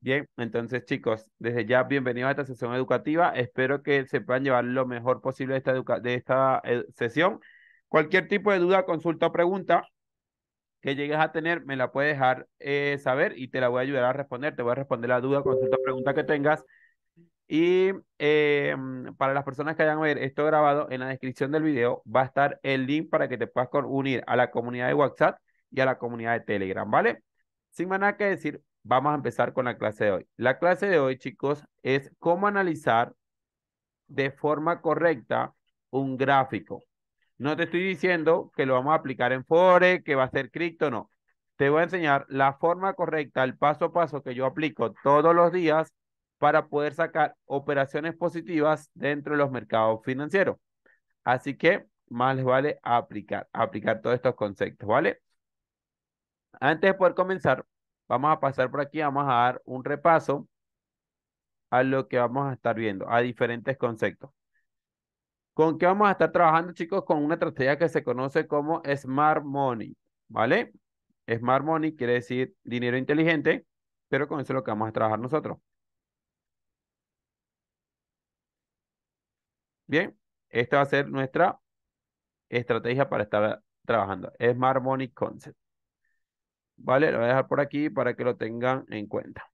Bien, entonces chicos, desde ya bienvenidos a esta sesión educativa. Espero que se puedan llevar lo mejor posible de esta, educa de esta eh, sesión. Cualquier tipo de duda, consulta o pregunta que llegues a tener, me la puedes dejar eh, saber y te la voy a ayudar a responder. Te voy a responder la duda, consulta o pregunta que tengas. Y eh, para las personas que hayan ver esto grabado, en la descripción del video va a estar el link para que te puedas unir a la comunidad de WhatsApp y a la comunidad de Telegram, ¿vale? sin más nada que decir, vamos a empezar con la clase de hoy. La clase de hoy, chicos, es cómo analizar de forma correcta un gráfico. No te estoy diciendo que lo vamos a aplicar en Forex, que va a ser cripto, no. Te voy a enseñar la forma correcta, el paso a paso que yo aplico todos los días para poder sacar operaciones positivas dentro de los mercados financieros. Así que más les vale aplicar, aplicar todos estos conceptos, ¿vale? Antes de poder comenzar, vamos a pasar por aquí, vamos a dar un repaso a lo que vamos a estar viendo, a diferentes conceptos. ¿Con qué vamos a estar trabajando, chicos? Con una estrategia que se conoce como Smart Money, ¿vale? Smart Money quiere decir dinero inteligente, pero con eso es lo que vamos a trabajar nosotros. Bien, esta va a ser nuestra estrategia para estar trabajando. Smart Money Concept. ¿Vale? Lo voy a dejar por aquí para que lo tengan en cuenta.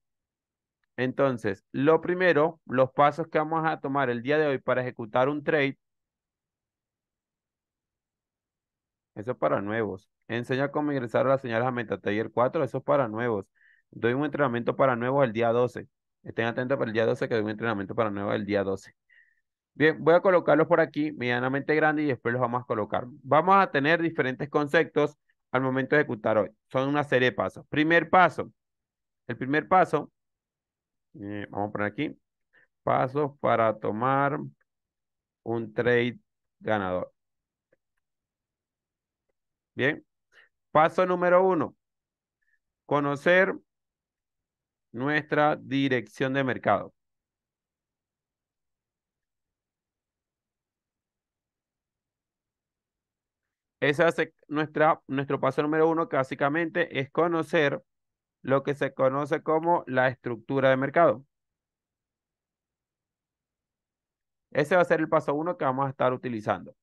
Entonces, lo primero, los pasos que vamos a tomar el día de hoy para ejecutar un trade. Eso es para nuevos. Enseña cómo ingresar a las señales a MetaTrader 4. Eso es para nuevos. Doy un entrenamiento para nuevos el día 12. Estén atentos para el día 12 que doy un entrenamiento para nuevos el día 12. Bien, voy a colocarlos por aquí medianamente grande y después los vamos a colocar. Vamos a tener diferentes conceptos al momento de ejecutar hoy. Son una serie de pasos. Primer paso. El primer paso, eh, vamos a poner aquí, pasos para tomar un trade ganador. Bien. Paso número uno, conocer nuestra dirección de mercado. Ese es nuestra, nuestro paso número uno, básicamente es conocer lo que se conoce como la estructura de mercado. Ese va a ser el paso uno que vamos a estar utilizando.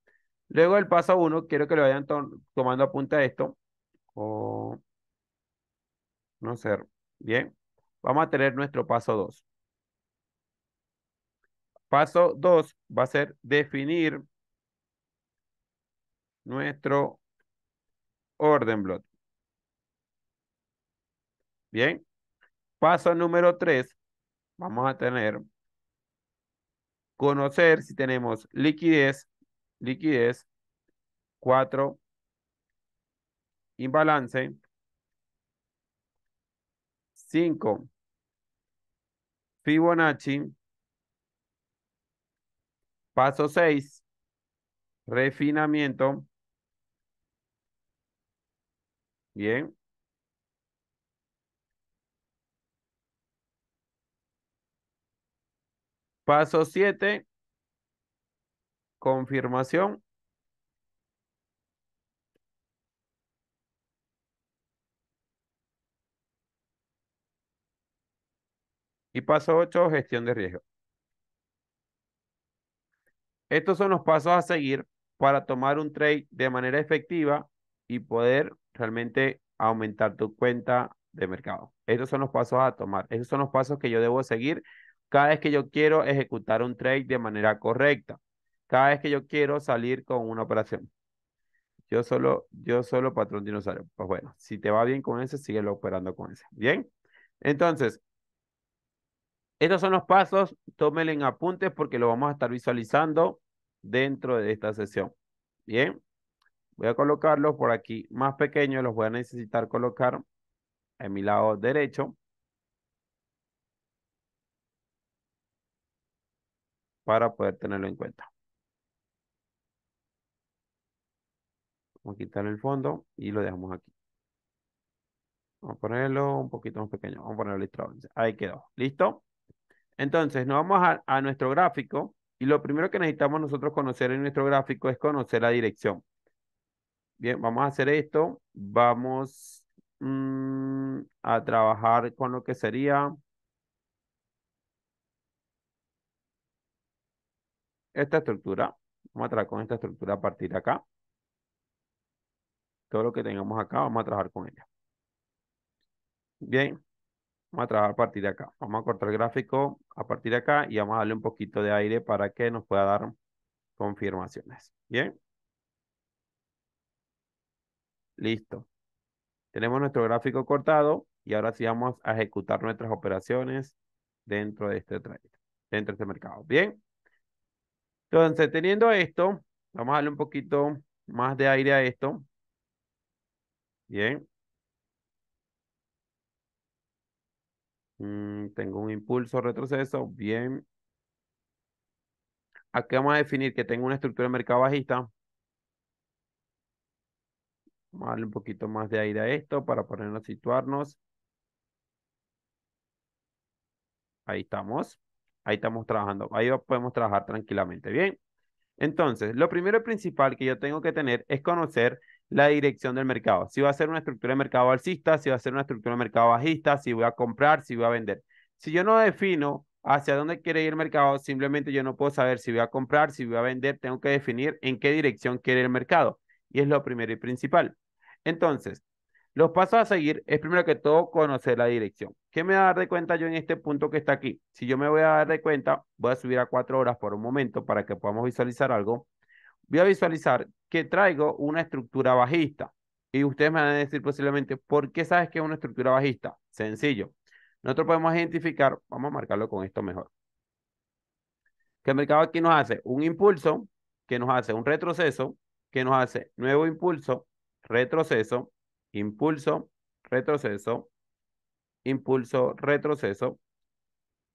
Luego el paso uno, quiero que lo vayan tomando a esto. No sé. Bien. Vamos a tener nuestro paso dos. Paso dos va a ser definir nuestro orden blot. Bien. Paso número 3. Vamos a tener conocer si tenemos liquidez, liquidez, 4, imbalance, 5, Fibonacci, paso 6, refinamiento, Bien. Paso 7. Confirmación. Y paso 8, gestión de riesgo. Estos son los pasos a seguir para tomar un trade de manera efectiva y poder realmente aumentar tu cuenta de mercado. Estos son los pasos a tomar. Estos son los pasos que yo debo seguir cada vez que yo quiero ejecutar un trade de manera correcta. Cada vez que yo quiero salir con una operación. Yo solo, yo solo patrón dinosaurio. Pues bueno, si te va bien con ese, síguelo operando con ese. Bien. Entonces, estos son los pasos. Tómenlo en apuntes porque lo vamos a estar visualizando dentro de esta sesión. Bien. Voy a colocarlos por aquí más pequeños, los voy a necesitar colocar en mi lado derecho. Para poder tenerlo en cuenta. Vamos a quitar el fondo y lo dejamos aquí. Vamos a ponerlo un poquito más pequeño. Vamos a ponerlo listo. Ahí quedó. ¿Listo? Entonces, nos vamos a nuestro gráfico. Y lo primero que necesitamos nosotros conocer en nuestro gráfico es conocer la dirección. Bien, vamos a hacer esto. Vamos mm, a trabajar con lo que sería... Esta estructura. Vamos a trabajar con esta estructura a partir de acá. Todo lo que tengamos acá, vamos a trabajar con ella. Bien. Vamos a trabajar a partir de acá. Vamos a cortar el gráfico a partir de acá y vamos a darle un poquito de aire para que nos pueda dar confirmaciones. Bien. Listo. Tenemos nuestro gráfico cortado y ahora sí vamos a ejecutar nuestras operaciones dentro de este dentro de este mercado. Bien. Entonces, teniendo esto, vamos a darle un poquito más de aire a esto. Bien. Mm, tengo un impulso, retroceso. Bien. Aquí vamos a definir que tengo una estructura de mercado bajista. Vamos a darle un poquito más de aire a esto para ponernos a situarnos. Ahí estamos. Ahí estamos trabajando. Ahí podemos trabajar tranquilamente. Bien. Entonces, lo primero y principal que yo tengo que tener es conocer la dirección del mercado. Si va a ser una estructura de mercado alcista, si va a ser una estructura de mercado bajista, si voy a comprar, si voy a vender. Si yo no defino hacia dónde quiere ir el mercado, simplemente yo no puedo saber si voy a comprar, si voy a vender, tengo que definir en qué dirección quiere el mercado. Y es lo primero y principal. Entonces, los pasos a seguir es primero que todo conocer la dirección. ¿Qué me voy a dar de cuenta yo en este punto que está aquí? Si yo me voy a dar de cuenta, voy a subir a cuatro horas por un momento para que podamos visualizar algo. Voy a visualizar que traigo una estructura bajista. Y ustedes me van a decir posiblemente, ¿por qué sabes que es una estructura bajista? Sencillo. Nosotros podemos identificar, vamos a marcarlo con esto mejor. Que el mercado aquí nos hace un impulso, que nos hace un retroceso, que nos hace nuevo impulso, retroceso, impulso, retroceso, impulso, retroceso,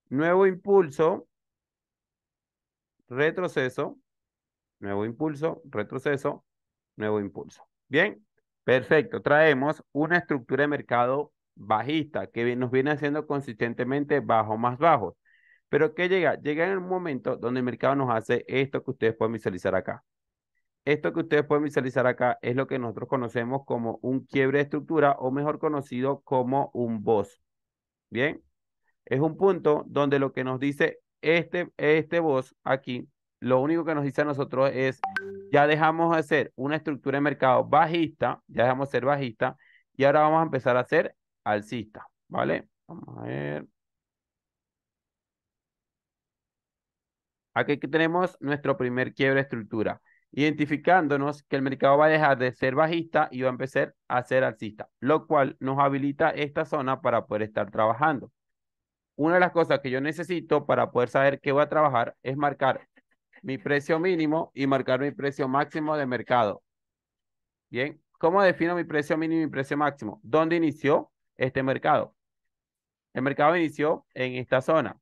nuevo impulso, retroceso, nuevo impulso, retroceso, nuevo impulso. Bien, perfecto. Traemos una estructura de mercado bajista que nos viene haciendo consistentemente bajo más bajo. Pero ¿qué llega? Llega en el momento donde el mercado nos hace esto que ustedes pueden visualizar acá. Esto que ustedes pueden visualizar acá es lo que nosotros conocemos como un quiebre de estructura o mejor conocido como un boss. Bien, es un punto donde lo que nos dice este, este boss aquí, lo único que nos dice a nosotros es, ya dejamos de ser una estructura de mercado bajista, ya dejamos de ser bajista y ahora vamos a empezar a ser alcista, ¿vale? Vamos a ver. Aquí tenemos nuestro primer quiebre de estructura identificándonos que el mercado va a dejar de ser bajista y va a empezar a ser alcista, lo cual nos habilita esta zona para poder estar trabajando. Una de las cosas que yo necesito para poder saber qué voy a trabajar es marcar mi precio mínimo y marcar mi precio máximo de mercado. Bien, ¿cómo defino mi precio mínimo y mi precio máximo? ¿Dónde inició este mercado? El mercado inició en esta zona.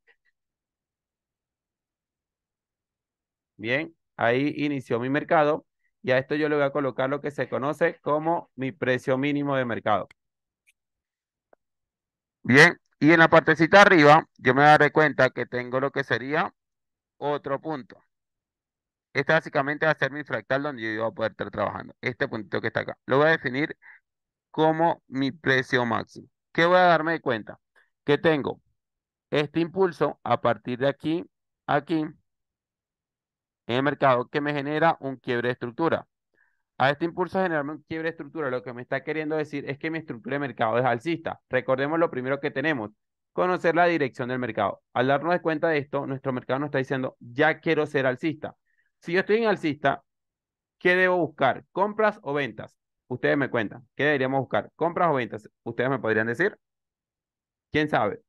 Bien, Ahí inició mi mercado y a esto yo le voy a colocar lo que se conoce como mi precio mínimo de mercado. Bien, y en la partecita arriba yo me daré cuenta que tengo lo que sería otro punto. Este básicamente va a ser mi fractal donde yo voy a poder estar trabajando. Este puntito que está acá. Lo voy a definir como mi precio máximo. ¿Qué voy a darme cuenta? Que tengo este impulso a partir de aquí, aquí, en el mercado que me genera un quiebre de estructura. A este impulso de generarme un quiebre de estructura, lo que me está queriendo decir es que mi estructura de mercado es alcista. Recordemos lo primero que tenemos, conocer la dirección del mercado. Al darnos cuenta de esto, nuestro mercado nos está diciendo, ya quiero ser alcista. Si yo estoy en alcista, ¿qué debo buscar? ¿Compras o ventas? Ustedes me cuentan, ¿qué deberíamos buscar? ¿Compras o ventas? Ustedes me podrían decir. ¿Quién sabe?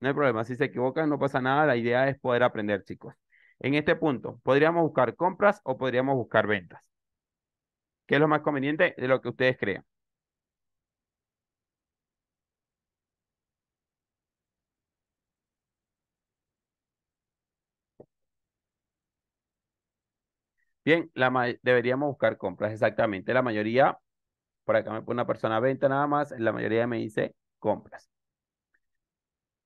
No hay problema, si se equivocan no pasa nada, la idea es poder aprender, chicos. En este punto, podríamos buscar compras o podríamos buscar ventas. ¿Qué es lo más conveniente de lo que ustedes crean? Bien, la deberíamos buscar compras, exactamente. La mayoría, por acá me pone una persona venta nada más, la mayoría me dice compras.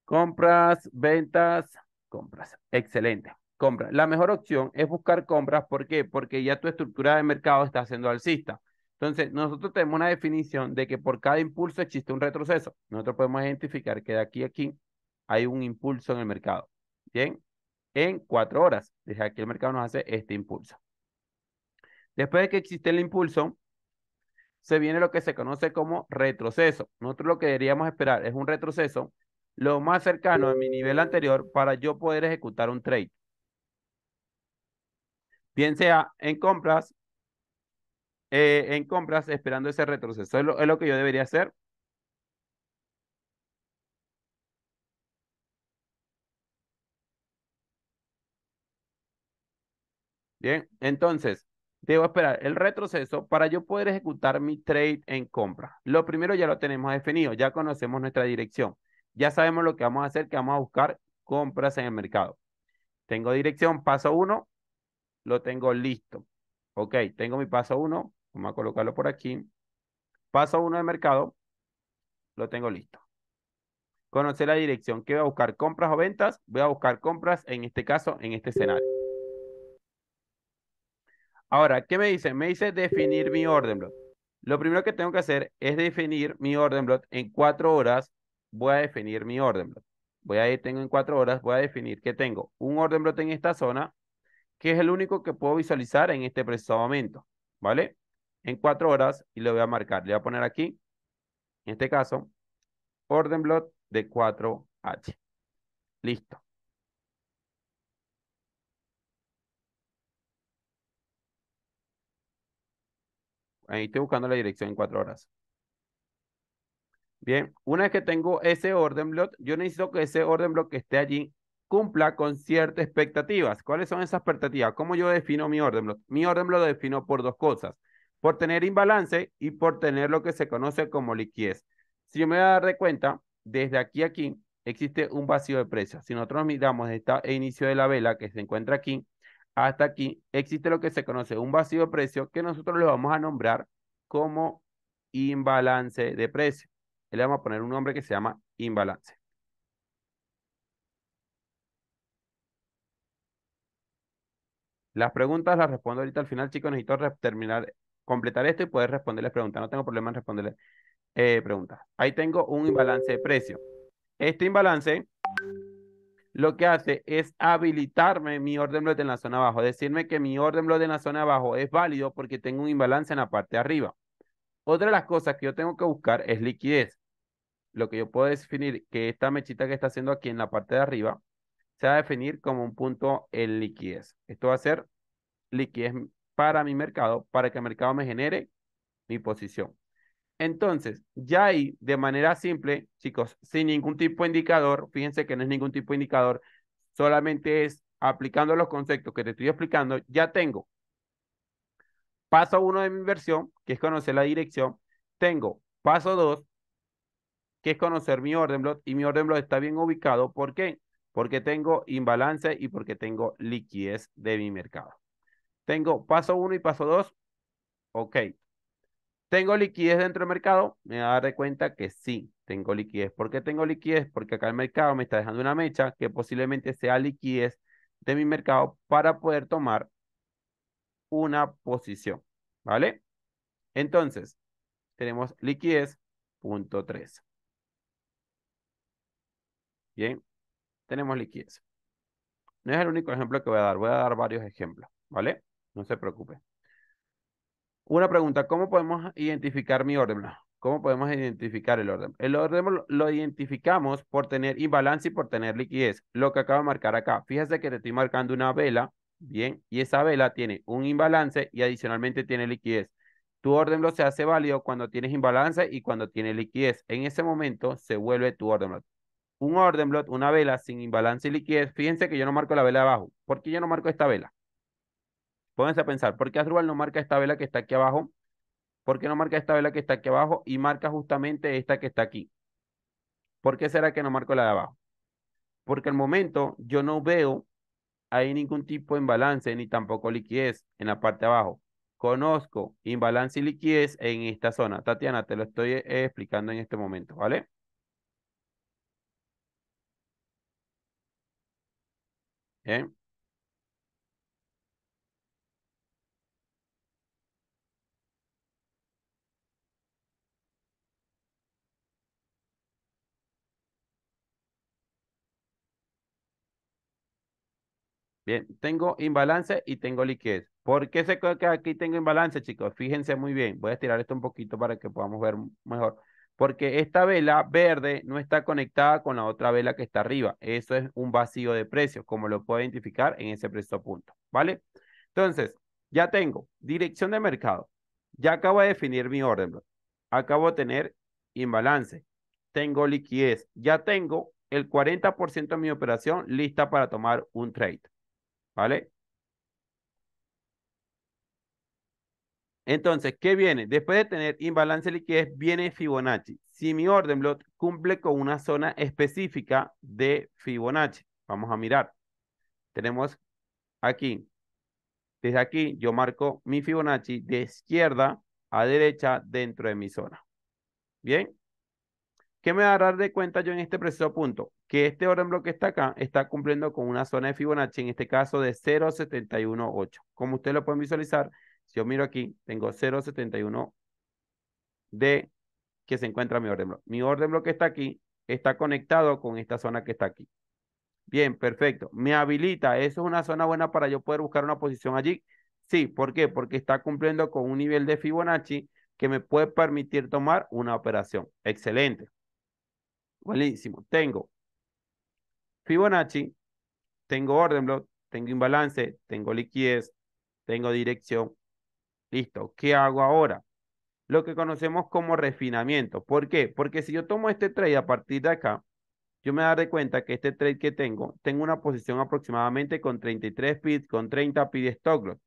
Compras, ventas, compras. Excelente. La mejor opción es buscar compras. ¿Por qué? Porque ya tu estructura de mercado está siendo alcista. Entonces, nosotros tenemos una definición de que por cada impulso existe un retroceso. Nosotros podemos identificar que de aquí a aquí hay un impulso en el mercado. Bien, en cuatro horas. Deja aquí el mercado nos hace este impulso. Después de que existe el impulso, se viene lo que se conoce como retroceso. Nosotros lo que deberíamos esperar es un retroceso lo más cercano a mi nivel anterior para yo poder ejecutar un trade bien sea en compras, eh, en compras esperando ese retroceso. ¿Es lo, es lo que yo debería hacer? Bien, entonces, debo esperar el retroceso para yo poder ejecutar mi trade en compra. Lo primero ya lo tenemos definido, ya conocemos nuestra dirección. Ya sabemos lo que vamos a hacer, que vamos a buscar compras en el mercado. Tengo dirección paso 1, lo tengo listo. Ok, tengo mi paso 1, vamos a colocarlo por aquí. Paso 1 de mercado, lo tengo listo. Conocer la dirección que voy a buscar compras o ventas. Voy a buscar compras en este caso, en este escenario. Ahora, ¿qué me dice? Me dice definir mi orden block. Lo primero que tengo que hacer es definir mi orden block. En cuatro horas voy a definir mi orden block. Voy a ir, tengo en cuatro horas, voy a definir que tengo un orden block en esta zona, que es el único que puedo visualizar en este preciso momento, ¿vale? En cuatro horas y le voy a marcar, le voy a poner aquí, en este caso, orden blot de 4H. Listo. Ahí estoy buscando la dirección en cuatro horas. Bien, una vez que tengo ese orden block, yo necesito que ese orden block que esté allí cumpla con ciertas expectativas. ¿Cuáles son esas expectativas? ¿Cómo yo defino mi orden Mi orden lo defino por dos cosas, por tener imbalance y por tener lo que se conoce como liquidez. Si yo me voy a dar de cuenta, desde aquí a aquí existe un vacío de precio. Si nosotros miramos desde este inicio de la vela que se encuentra aquí hasta aquí, existe lo que se conoce un vacío de precio que nosotros le vamos a nombrar como imbalance de precio. Le vamos a poner un nombre que se llama imbalance. Las preguntas las respondo ahorita al final, chicos. Necesito terminar, completar esto y poder responderles preguntas. No tengo problema en responderles eh, preguntas. Ahí tengo un imbalance de precio. Este imbalance lo que hace es habilitarme mi orden blood en la zona abajo, decirme que mi orden blood en la zona abajo es válido porque tengo un imbalance en la parte de arriba. Otra de las cosas que yo tengo que buscar es liquidez. Lo que yo puedo definir que esta mechita que está haciendo aquí en la parte de arriba se va a definir como un punto en liquidez. Esto va a ser liquidez para mi mercado, para que el mercado me genere mi posición. Entonces, ya ahí, de manera simple, chicos, sin ningún tipo de indicador, fíjense que no es ningún tipo de indicador, solamente es aplicando los conceptos que te estoy explicando, ya tengo paso uno de mi inversión, que es conocer la dirección, tengo paso dos, que es conocer mi orden blog, y mi orden blog está bien ubicado. ¿Por qué? porque tengo imbalance y porque tengo liquidez de mi mercado. Tengo paso 1 y paso 2. Ok. ¿Tengo liquidez dentro del mercado? Me voy a dar cuenta que sí, tengo liquidez. ¿Por qué tengo liquidez? Porque acá el mercado me está dejando una mecha que posiblemente sea liquidez de mi mercado para poder tomar una posición. ¿Vale? Entonces, tenemos liquidez, punto 3. Bien, tenemos liquidez. No es el único ejemplo que voy a dar, voy a dar varios ejemplos, ¿vale? No se preocupe. Una pregunta, ¿cómo podemos identificar mi orden? ¿Cómo podemos identificar el orden? El orden lo, identificamos por tener imbalance y por tener liquidez. Lo que acabo de marcar acá. Fíjese que te estoy marcando una vela, bien, y esa vela tiene un imbalance y adicionalmente tiene liquidez. Tu orden lo se hace válido cuando tienes imbalance y cuando tiene liquidez. En ese momento se vuelve tu orden un Orden Blot, una vela sin imbalance y liquidez, fíjense que yo no marco la vela de abajo. ¿Por qué yo no marco esta vela? Pónganse a pensar, ¿por qué Asdrúbal no marca esta vela que está aquí abajo? ¿Por qué no marca esta vela que está aquí abajo y marca justamente esta que está aquí? ¿Por qué será que no marco la de abajo? Porque al momento yo no veo ahí ningún tipo de imbalance ni tampoco liquidez en la parte de abajo. Conozco imbalance y liquidez en esta zona. Tatiana, te lo estoy eh, explicando en este momento, ¿vale? ¿eh? Bien, tengo imbalance y tengo liquidez. ¿Por qué cree que aquí tengo imbalance, chicos? Fíjense muy bien. Voy a estirar esto un poquito para que podamos ver mejor porque esta vela verde no está conectada con la otra vela que está arriba. Eso es un vacío de precios, como lo puedo identificar en ese precio punto, ¿vale? Entonces, ya tengo dirección de mercado. Ya acabo de definir mi orden. Acabo de tener imbalance. Tengo liquidez. Ya tengo el 40% de mi operación lista para tomar un trade, ¿vale? Entonces, ¿qué viene? Después de tener imbalance de liquidez, viene Fibonacci. Si mi orden block cumple con una zona específica de Fibonacci, vamos a mirar. Tenemos aquí, desde aquí yo marco mi Fibonacci de izquierda a derecha dentro de mi zona. Bien. ¿Qué me va a dar de cuenta yo en este preciso punto? Que este orden que está acá, está cumpliendo con una zona de Fibonacci, en este caso de 0.718. Como ustedes lo pueden visualizar, si yo miro aquí, tengo 0.71 de que se encuentra mi orden block. Mi orden block que está aquí está conectado con esta zona que está aquí. Bien, perfecto. Me habilita. Eso es una zona buena para yo poder buscar una posición allí. Sí, ¿por qué? Porque está cumpliendo con un nivel de Fibonacci que me puede permitir tomar una operación. Excelente. Buenísimo. Tengo Fibonacci, tengo orden block, tengo imbalance, tengo liquidez, tengo dirección, Listo, ¿qué hago ahora? Lo que conocemos como refinamiento. ¿Por qué? Porque si yo tomo este trade a partir de acá, yo me daré cuenta que este trade que tengo, tengo una posición aproximadamente con 33 pips, con 30 pips stock loss.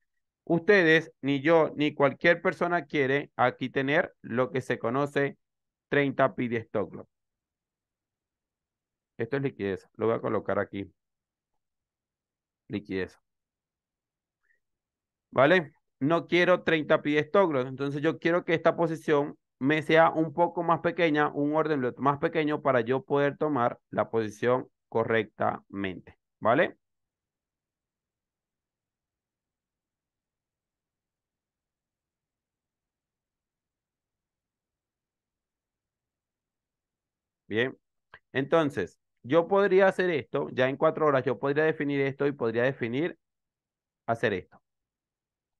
Ustedes, ni yo, ni cualquier persona quiere aquí tener lo que se conoce 30 pips stock loss. Esto es liquidez. Lo voy a colocar aquí. Liquidez. ¿Vale? no quiero 30 pies togros, entonces yo quiero que esta posición me sea un poco más pequeña, un orden más pequeño para yo poder tomar la posición correctamente, ¿vale? Bien, entonces yo podría hacer esto, ya en cuatro horas yo podría definir esto y podría definir hacer esto.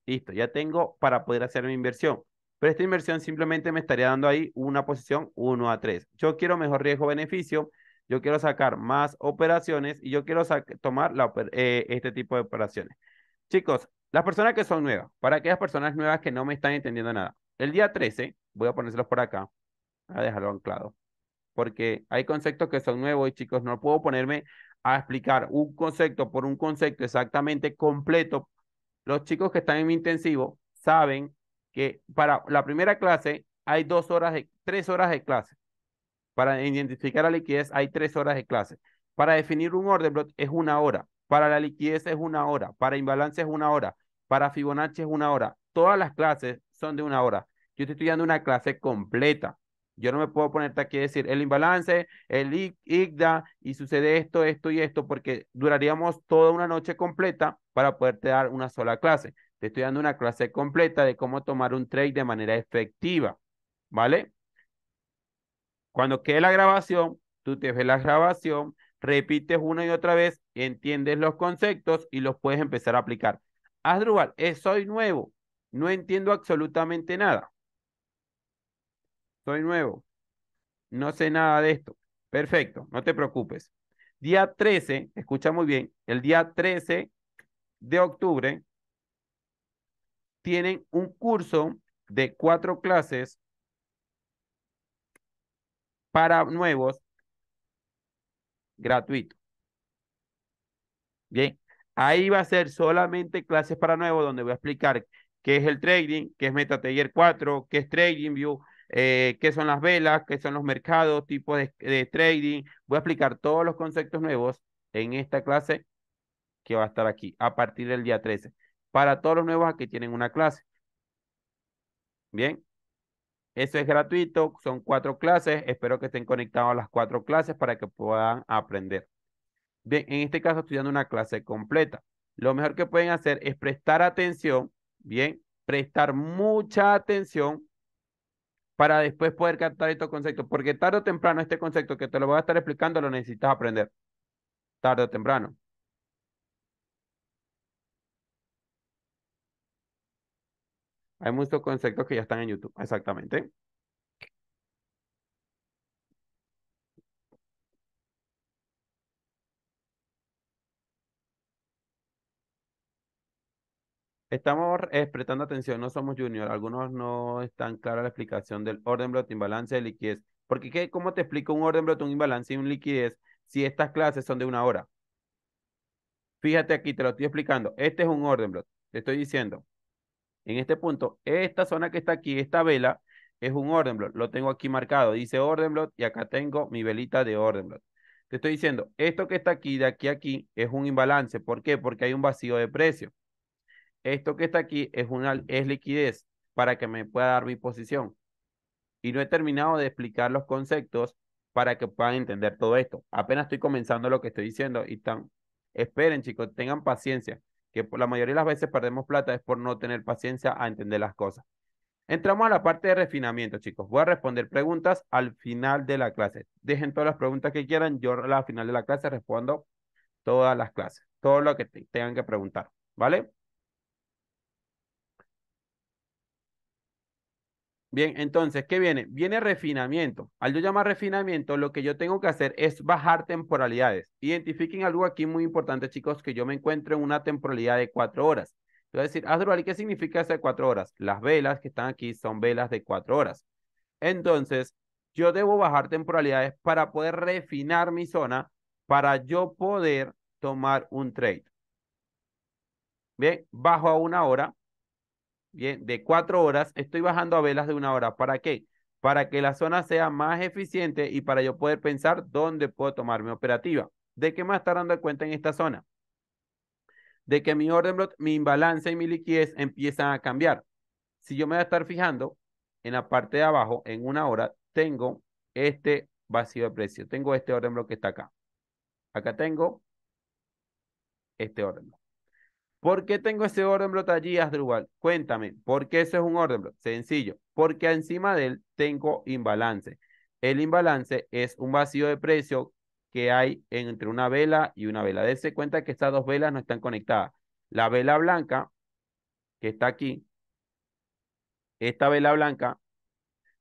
Listo, ya tengo para poder hacer mi inversión. Pero esta inversión simplemente me estaría dando ahí una posición 1 a 3. Yo quiero mejor riesgo-beneficio, yo quiero sacar más operaciones y yo quiero tomar eh, este tipo de operaciones. Chicos, las personas que son nuevas, para aquellas personas nuevas que no me están entendiendo nada, el día 13, voy a ponérselos por acá, voy a dejarlo anclado, porque hay conceptos que son nuevos y chicos, no puedo ponerme a explicar un concepto por un concepto exactamente completo los chicos que están en mi intensivo saben que para la primera clase hay dos horas, tres horas de clase. Para identificar la liquidez hay tres horas de clase. Para definir un order block es una hora. Para la liquidez es una hora. Para imbalance es una hora. Para Fibonacci es una hora. Todas las clases son de una hora. Yo te estoy dando una clase completa. Yo no me puedo ponerte aquí a decir el imbalance, el IGDA y sucede esto, esto y esto, porque duraríamos toda una noche completa para poderte dar una sola clase. Te estoy dando una clase completa de cómo tomar un trade de manera efectiva, ¿vale? Cuando quede la grabación, tú te ves la grabación, repites una y otra vez, entiendes los conceptos y los puedes empezar a aplicar. Asdrúbal, soy nuevo, no entiendo absolutamente nada soy nuevo, no sé nada de esto. Perfecto, no te preocupes. Día 13, escucha muy bien, el día 13 de octubre tienen un curso de cuatro clases para nuevos gratuito. Bien, ahí va a ser solamente clases para nuevos donde voy a explicar qué es el trading, qué es MetaTrader 4, qué es TradingView, eh, qué son las velas, qué son los mercados, tipos de, trading. Voy a explicar todos los conceptos nuevos en esta clase que va a estar aquí a partir del día 13. Para todos los nuevos Que tienen una clase. Bien. Eso es gratuito, son cuatro clases. Espero que estén conectados a las cuatro clases para que puedan aprender. Bien, en este caso estudiando una clase completa. Lo mejor que pueden hacer es prestar atención, bien, prestar mucha atención para después poder captar estos conceptos, porque tarde o temprano este concepto que te lo voy a estar explicando lo necesitas aprender, tarde o temprano. Hay muchos conceptos que ya están en YouTube, exactamente. Estamos eh, prestando atención, no somos junior. Algunos no están clara la explicación del orden, blot, imbalance, liquidez. Porque ¿qué, ¿cómo te explico un orden, blot, un imbalance y un liquidez si estas clases son de una hora? Fíjate aquí, te lo estoy explicando. Este es un orden, blot. Te estoy diciendo. En este punto, esta zona que está aquí, esta vela, es un orden blot. Lo tengo aquí marcado. Dice orden blot y acá tengo mi velita de orden blot. Te estoy diciendo, esto que está aquí, de aquí a aquí, es un imbalance. ¿Por qué? Porque hay un vacío de precio esto que está aquí es, una, es liquidez para que me pueda dar mi posición. Y no he terminado de explicar los conceptos para que puedan entender todo esto. Apenas estoy comenzando lo que estoy diciendo y están... Esperen chicos, tengan paciencia, que la mayoría de las veces perdemos plata es por no tener paciencia a entender las cosas. Entramos a la parte de refinamiento, chicos. Voy a responder preguntas al final de la clase. Dejen todas las preguntas que quieran. Yo al final de la clase respondo todas las clases, todo lo que tengan que preguntar, ¿vale? Bien, entonces, ¿qué viene? Viene refinamiento. Al yo llamar refinamiento, lo que yo tengo que hacer es bajar temporalidades. Identifiquen algo aquí muy importante, chicos, que yo me encuentro en una temporalidad de cuatro horas. entonces decir, ah, ¿qué significa esas cuatro horas? Las velas que están aquí son velas de cuatro horas. Entonces, yo debo bajar temporalidades para poder refinar mi zona, para yo poder tomar un trade. Bien, bajo a una hora, bien, de cuatro horas, estoy bajando a velas de una hora. ¿Para qué? Para que la zona sea más eficiente y para yo poder pensar dónde puedo tomar mi operativa. ¿De qué a estar dando cuenta en esta zona? De que mi orden, mi imbalance y mi liquidez empiezan a cambiar. Si yo me voy a estar fijando en la parte de abajo, en una hora, tengo este vacío de precio. Tengo este orden block que está acá. Acá tengo este orden ¿Por qué tengo ese orden blot allí, Asdrúbal? Cuéntame, ¿por qué eso es un orden blot? Sencillo, porque encima de él tengo imbalance. El imbalance es un vacío de precio que hay entre una vela y una vela. Dese cuenta que estas dos velas no están conectadas. La vela blanca, que está aquí, esta vela blanca,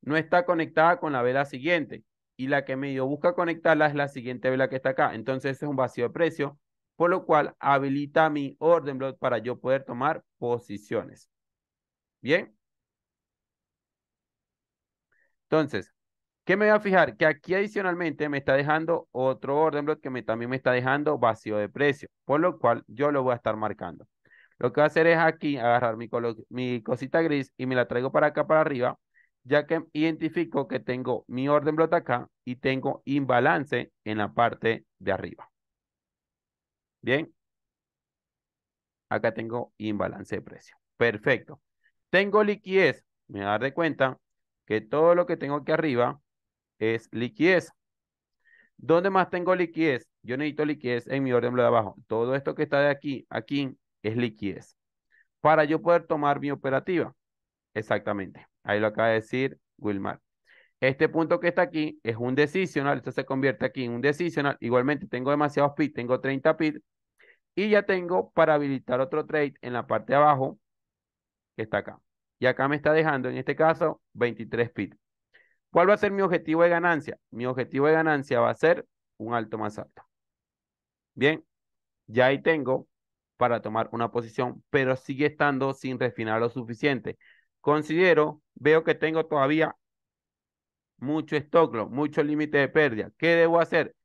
no está conectada con la vela siguiente. Y la que medio busca conectarla es la siguiente vela que está acá. Entonces, es un vacío de precio por lo cual habilita mi orden block para yo poder tomar posiciones. Bien. Entonces, ¿qué me voy a fijar? Que aquí adicionalmente me está dejando otro orden block que también me está dejando vacío de precio, por lo cual yo lo voy a estar marcando. Lo que voy a hacer es aquí agarrar mi, mi cosita gris y me la traigo para acá, para arriba, ya que identifico que tengo mi orden block acá y tengo imbalance en la parte de arriba. Bien. Acá tengo imbalance de precio. Perfecto. Tengo liquidez. Me voy a dar de cuenta que todo lo que tengo aquí arriba es liquidez. ¿Dónde más tengo liquidez? Yo necesito liquidez en mi orden de abajo. Todo esto que está de aquí, aquí, es liquidez. Para yo poder tomar mi operativa. Exactamente. Ahí lo acaba de decir Wilmar. Este punto que está aquí es un decisional. Esto se convierte aquí en un decisional. Igualmente tengo demasiados PIT. Tengo 30 PIT. Y ya tengo para habilitar otro trade en la parte de abajo, que está acá. Y acá me está dejando, en este caso, 23 pips. ¿Cuál va a ser mi objetivo de ganancia? Mi objetivo de ganancia va a ser un alto más alto. Bien, ya ahí tengo para tomar una posición, pero sigue estando sin refinar lo suficiente. Considero, veo que tengo todavía mucho stock, mucho límite de pérdida. ¿Qué debo hacer?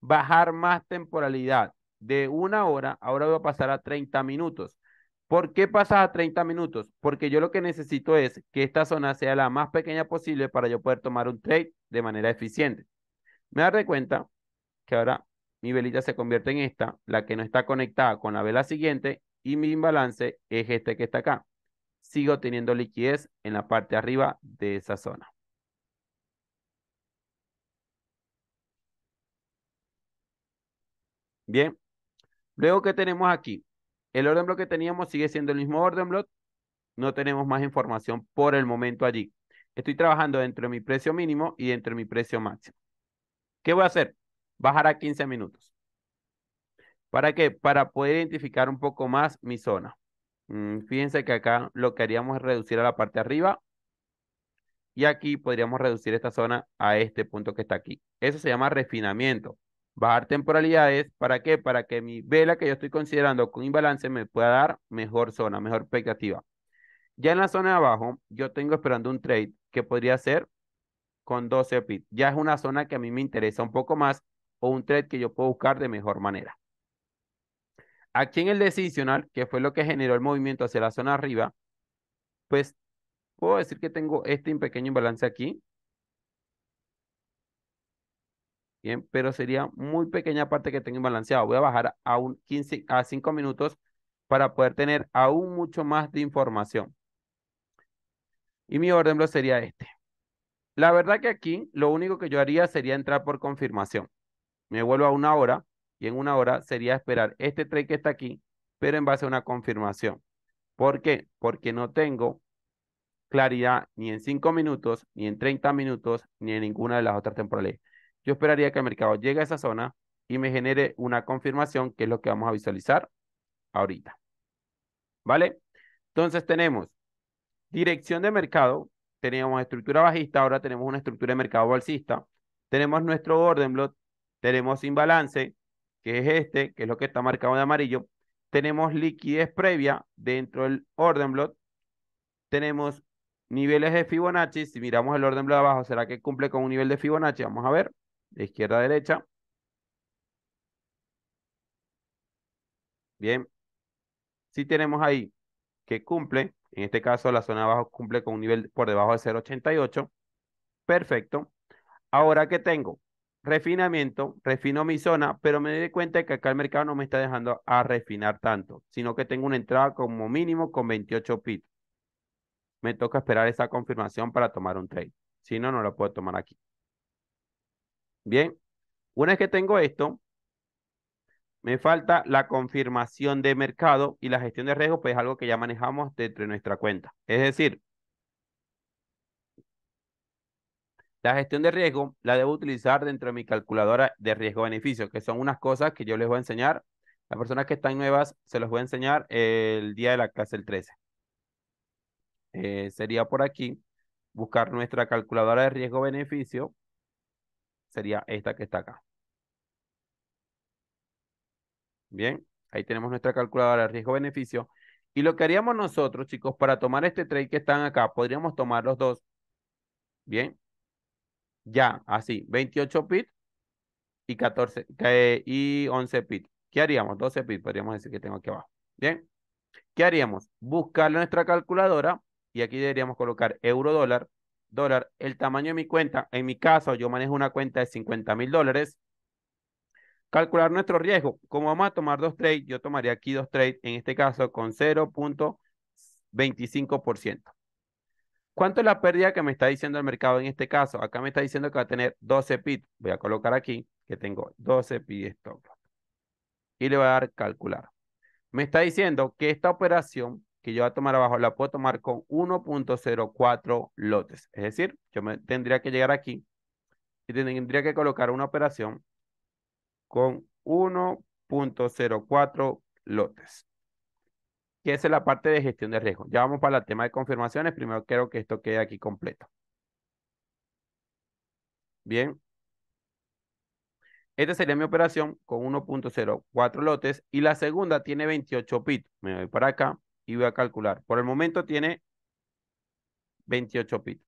Bajar más temporalidad de una hora, ahora voy a pasar a 30 minutos. ¿Por qué pasas a 30 minutos? Porque yo lo que necesito es que esta zona sea la más pequeña posible para yo poder tomar un trade de manera eficiente. Me daré cuenta que ahora mi velita se convierte en esta, la que no está conectada con la vela siguiente y mi imbalance es este que está acá. Sigo teniendo liquidez en la parte arriba de esa zona. Bien, Luego, ¿qué tenemos aquí? El orden block que teníamos sigue siendo el mismo orden block. No tenemos más información por el momento allí. Estoy trabajando dentro de mi precio mínimo y dentro de mi precio máximo. ¿Qué voy a hacer? Bajar a 15 minutos. ¿Para qué? Para poder identificar un poco más mi zona. Mm, fíjense que acá lo que haríamos es reducir a la parte arriba. Y aquí podríamos reducir esta zona a este punto que está aquí. Eso se llama refinamiento bajar temporalidades. ¿Para qué? Para que mi vela que yo estoy considerando con imbalance me pueda dar mejor zona, mejor expectativa. Ya en la zona de abajo, yo tengo esperando un trade que podría ser con 12 pips. Ya es una zona que a mí me interesa un poco más o un trade que yo puedo buscar de mejor manera. Aquí en el decisional, que fue lo que generó el movimiento hacia la zona arriba, pues puedo decir que tengo este pequeño imbalance aquí, Bien, pero sería muy pequeña parte que tengo balanceado. Voy a bajar a, un 15, a 5 minutos para poder tener aún mucho más de información. Y mi orden sería este. La verdad que aquí lo único que yo haría sería entrar por confirmación. Me vuelvo a una hora y en una hora sería esperar este trade que está aquí, pero en base a una confirmación. ¿Por qué? Porque no tengo claridad ni en 5 minutos, ni en 30 minutos, ni en ninguna de las otras temporales yo esperaría que el mercado llegue a esa zona y me genere una confirmación, que es lo que vamos a visualizar ahorita. ¿Vale? Entonces tenemos dirección de mercado, teníamos estructura bajista, ahora tenemos una estructura de mercado balsista, tenemos nuestro orden blot, tenemos imbalance, que es este, que es lo que está marcado de amarillo, tenemos liquidez previa dentro del orden blot, tenemos niveles de Fibonacci, si miramos el orden blot abajo, ¿será que cumple con un nivel de Fibonacci? Vamos a ver de izquierda a derecha. Bien. Si tenemos ahí que cumple, en este caso la zona abajo cumple con un nivel por debajo de 0.88. Perfecto. Ahora, que tengo? Refinamiento, refino mi zona, pero me di cuenta que acá el mercado no me está dejando a refinar tanto, sino que tengo una entrada como mínimo con 28 pits Me toca esperar esa confirmación para tomar un trade. Si no, no lo puedo tomar aquí. Bien, una vez que tengo esto, me falta la confirmación de mercado y la gestión de riesgo, pues es algo que ya manejamos dentro de nuestra cuenta. Es decir, la gestión de riesgo la debo utilizar dentro de mi calculadora de riesgo-beneficio, que son unas cosas que yo les voy a enseñar. Las personas que están nuevas se los voy a enseñar el día de la clase el 13. Eh, sería por aquí buscar nuestra calculadora de riesgo-beneficio sería esta que está acá. Bien, ahí tenemos nuestra calculadora de riesgo-beneficio. Y lo que haríamos nosotros, chicos, para tomar este trade que están acá, podríamos tomar los dos. Bien. Ya, así, 28 pit y 14 y 11 pit. ¿Qué haríamos? 12 pit, podríamos decir que tengo aquí abajo. Bien. ¿Qué haríamos? Buscar nuestra calculadora y aquí deberíamos colocar euro dólar dólar el tamaño de mi cuenta, en mi caso yo manejo una cuenta de 50 mil dólares, calcular nuestro riesgo. Como vamos a tomar dos trades, yo tomaría aquí dos trades, en este caso con 0.25%. ¿Cuánto es la pérdida que me está diciendo el mercado en este caso? Acá me está diciendo que va a tener 12 pit. Voy a colocar aquí que tengo 12 pit stop. Y le voy a dar calcular. Me está diciendo que esta operación que yo voy a tomar abajo la puedo tomar con 1.04 lotes. Es decir, yo me tendría que llegar aquí y tendría que colocar una operación con 1.04 lotes. Que es la parte de gestión de riesgo. Ya vamos para el tema de confirmaciones. Primero quiero que esto quede aquí completo. Bien. Esta sería mi operación con 1.04 lotes y la segunda tiene 28 pit. Me voy para acá y voy a calcular. Por el momento tiene 28 pits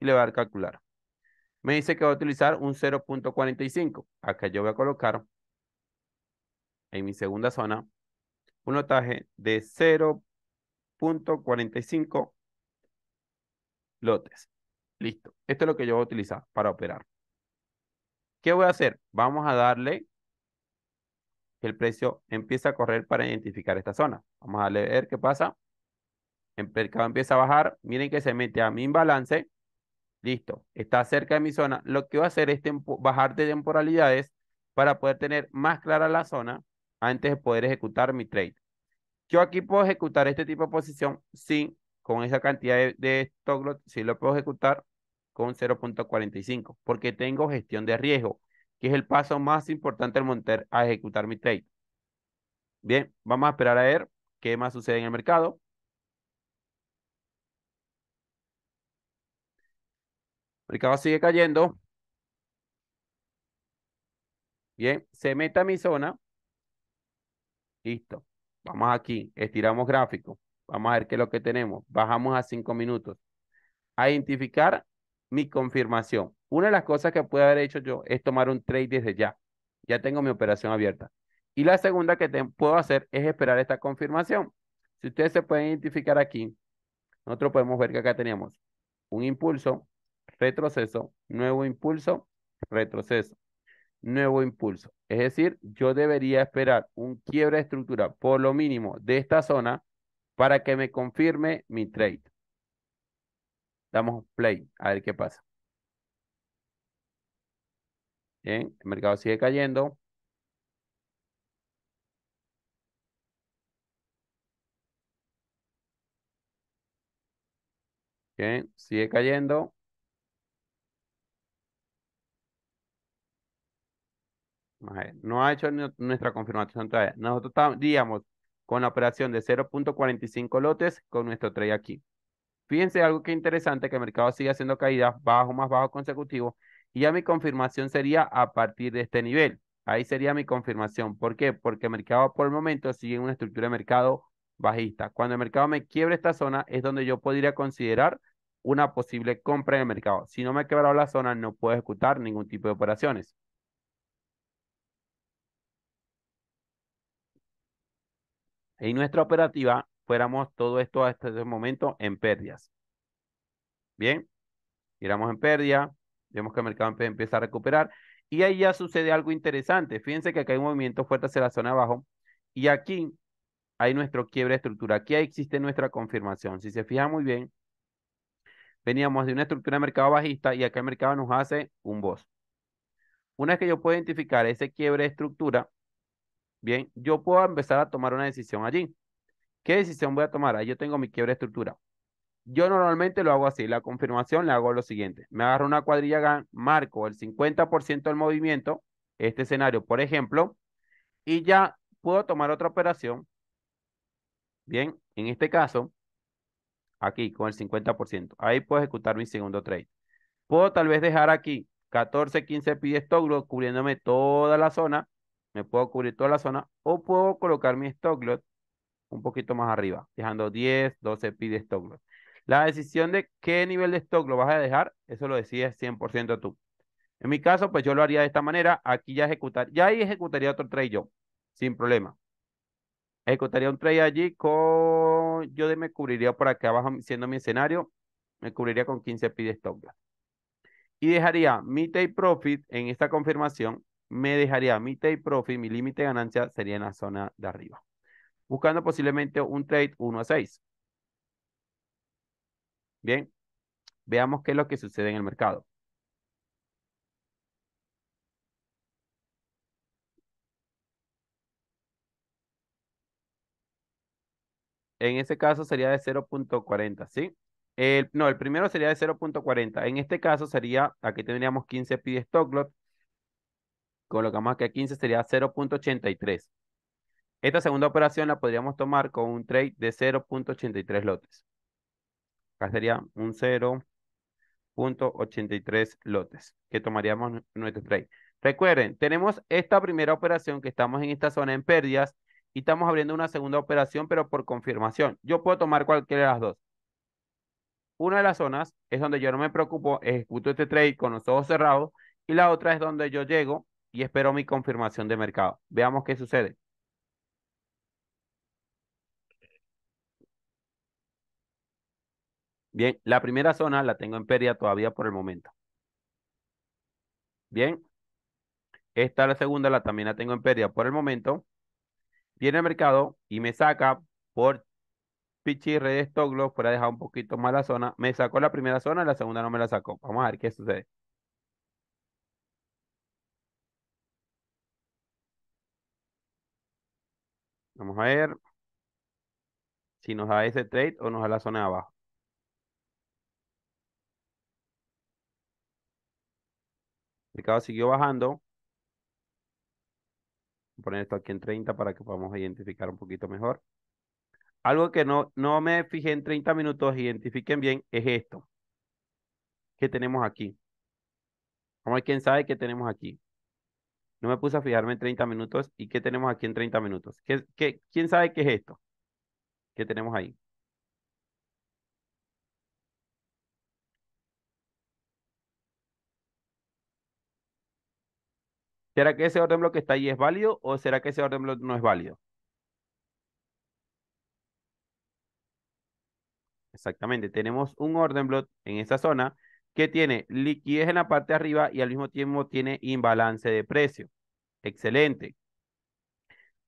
y le voy a dar calcular. Me dice que va a utilizar un 0.45. Acá yo voy a colocar en mi segunda zona un notaje de 0.45 lotes. Listo. Esto es lo que yo voy a utilizar para operar. ¿Qué voy a hacer? Vamos a darle el precio empieza a correr para identificar esta zona. Vamos a leer qué pasa. El mercado empieza a bajar. Miren que se mete a mi imbalance. Listo. Está cerca de mi zona. Lo que voy a hacer es bajar de temporalidades para poder tener más clara la zona antes de poder ejecutar mi trade. Yo aquí puedo ejecutar este tipo de posición sin, con esa cantidad de, stop stock, sí lo puedo ejecutar con 0.45 porque tengo gestión de riesgo que es el paso más importante al montar a ejecutar mi trade. Bien, vamos a esperar a ver qué más sucede en el mercado. El mercado sigue cayendo. Bien, se mete a mi zona. Listo. Vamos aquí, estiramos gráfico. Vamos a ver qué es lo que tenemos. Bajamos a 5 minutos. A identificar mi confirmación. Una de las cosas que puede haber hecho yo es tomar un trade desde ya. Ya tengo mi operación abierta. Y la segunda que puedo hacer es esperar esta confirmación. Si ustedes se pueden identificar aquí, nosotros podemos ver que acá teníamos un impulso, retroceso, nuevo impulso, retroceso, nuevo impulso. Es decir, yo debería esperar un quiebre de estructura por lo mínimo de esta zona para que me confirme mi trade. Damos play, a ver qué pasa. Bien, el mercado sigue cayendo. Bien, sigue cayendo. No ha hecho nuestra confirmación todavía. Nosotros estaríamos con la operación de 0.45 lotes con nuestro trade aquí. Fíjense algo que interesante, que el mercado sigue haciendo caídas bajo más bajo consecutivo y ya mi confirmación sería a partir de este nivel. Ahí sería mi confirmación. ¿Por qué? Porque el mercado por el momento sigue en una estructura de mercado bajista. Cuando el mercado me quiebre esta zona es donde yo podría considerar una posible compra en el mercado. Si no me ha quebrado la zona no puedo ejecutar ningún tipo de operaciones. En nuestra operativa fuéramos todo esto hasta este momento en pérdidas. Bien, giramos en pérdida, Vemos que el mercado empieza a recuperar. Y ahí ya sucede algo interesante. Fíjense que acá hay un movimiento fuerte hacia la zona abajo. Y aquí hay nuestro quiebre de estructura. Aquí existe nuestra confirmación. Si se fijan muy bien, veníamos de una estructura de mercado bajista y acá el mercado nos hace un boss. Una vez que yo puedo identificar ese quiebre de estructura, bien, yo puedo empezar a tomar una decisión allí. ¿Qué decisión voy a tomar? Ahí yo tengo mi quiebre de estructura. Yo normalmente lo hago así, la confirmación le hago lo siguiente. Me agarro una cuadrilla, marco el 50% del movimiento, este escenario, por ejemplo, y ya puedo tomar otra operación. Bien, en este caso, aquí con el 50%. Ahí puedo ejecutar mi segundo trade. Puedo tal vez dejar aquí 14, 15 pide de loss cubriéndome toda la zona. Me puedo cubrir toda la zona o puedo colocar mi stop loss un poquito más arriba, dejando 10, 12 pips de loss la decisión de qué nivel de stock lo vas a dejar, eso lo decides 100% tú. En mi caso, pues yo lo haría de esta manera. Aquí ya ejecutar, ya ahí ejecutaría otro trade yo, sin problema. Ejecutaría un trade allí con, yo me cubriría por acá abajo, siendo mi escenario, me cubriría con 15 pips de stock. Y dejaría mi take profit en esta confirmación, me dejaría mi take profit, mi límite de ganancia sería en la zona de arriba. Buscando posiblemente un trade 1 a 6. Bien, veamos qué es lo que sucede en el mercado. En ese caso sería de 0.40, ¿sí? El, no, el primero sería de 0.40. En este caso sería, aquí tendríamos 15 pide stock lot. Colocamos aquí a 15, sería 0.83. Esta segunda operación la podríamos tomar con un trade de 0.83 lotes. Acá sería un 0.83 lotes que tomaríamos nuestro trade. Recuerden, tenemos esta primera operación que estamos en esta zona en pérdidas y estamos abriendo una segunda operación, pero por confirmación. Yo puedo tomar cualquiera de las dos. Una de las zonas es donde yo no me preocupo, ejecuto este trade con los ojos cerrados y la otra es donde yo llego y espero mi confirmación de mercado. Veamos qué sucede. Bien, la primera zona la tengo en pérdida todavía por el momento. Bien. Esta, la segunda, la también la tengo en pérdida por el momento. Viene el mercado y me saca por pichirre de pero fuera dejado un poquito más la zona. Me sacó la primera zona, y la segunda no me la sacó. Vamos a ver qué sucede. Vamos a ver si nos da ese trade o nos da la zona de abajo. mercado siguió bajando. poner esto aquí en 30 para que podamos identificar un poquito mejor. Algo que no, no me fijé en 30 minutos, identifiquen bien, es esto. que tenemos aquí? Vamos a ver quién sabe qué tenemos aquí. No me puse a fijarme en 30 minutos. ¿Y qué tenemos aquí en 30 minutos? ¿Qué, qué, quién sabe qué es esto? ¿Qué tenemos ahí? ¿Será que ese orden block que está ahí es válido o será que ese orden block no es válido? Exactamente, tenemos un orden block en esa zona que tiene liquidez en la parte de arriba y al mismo tiempo tiene imbalance de precio. Excelente.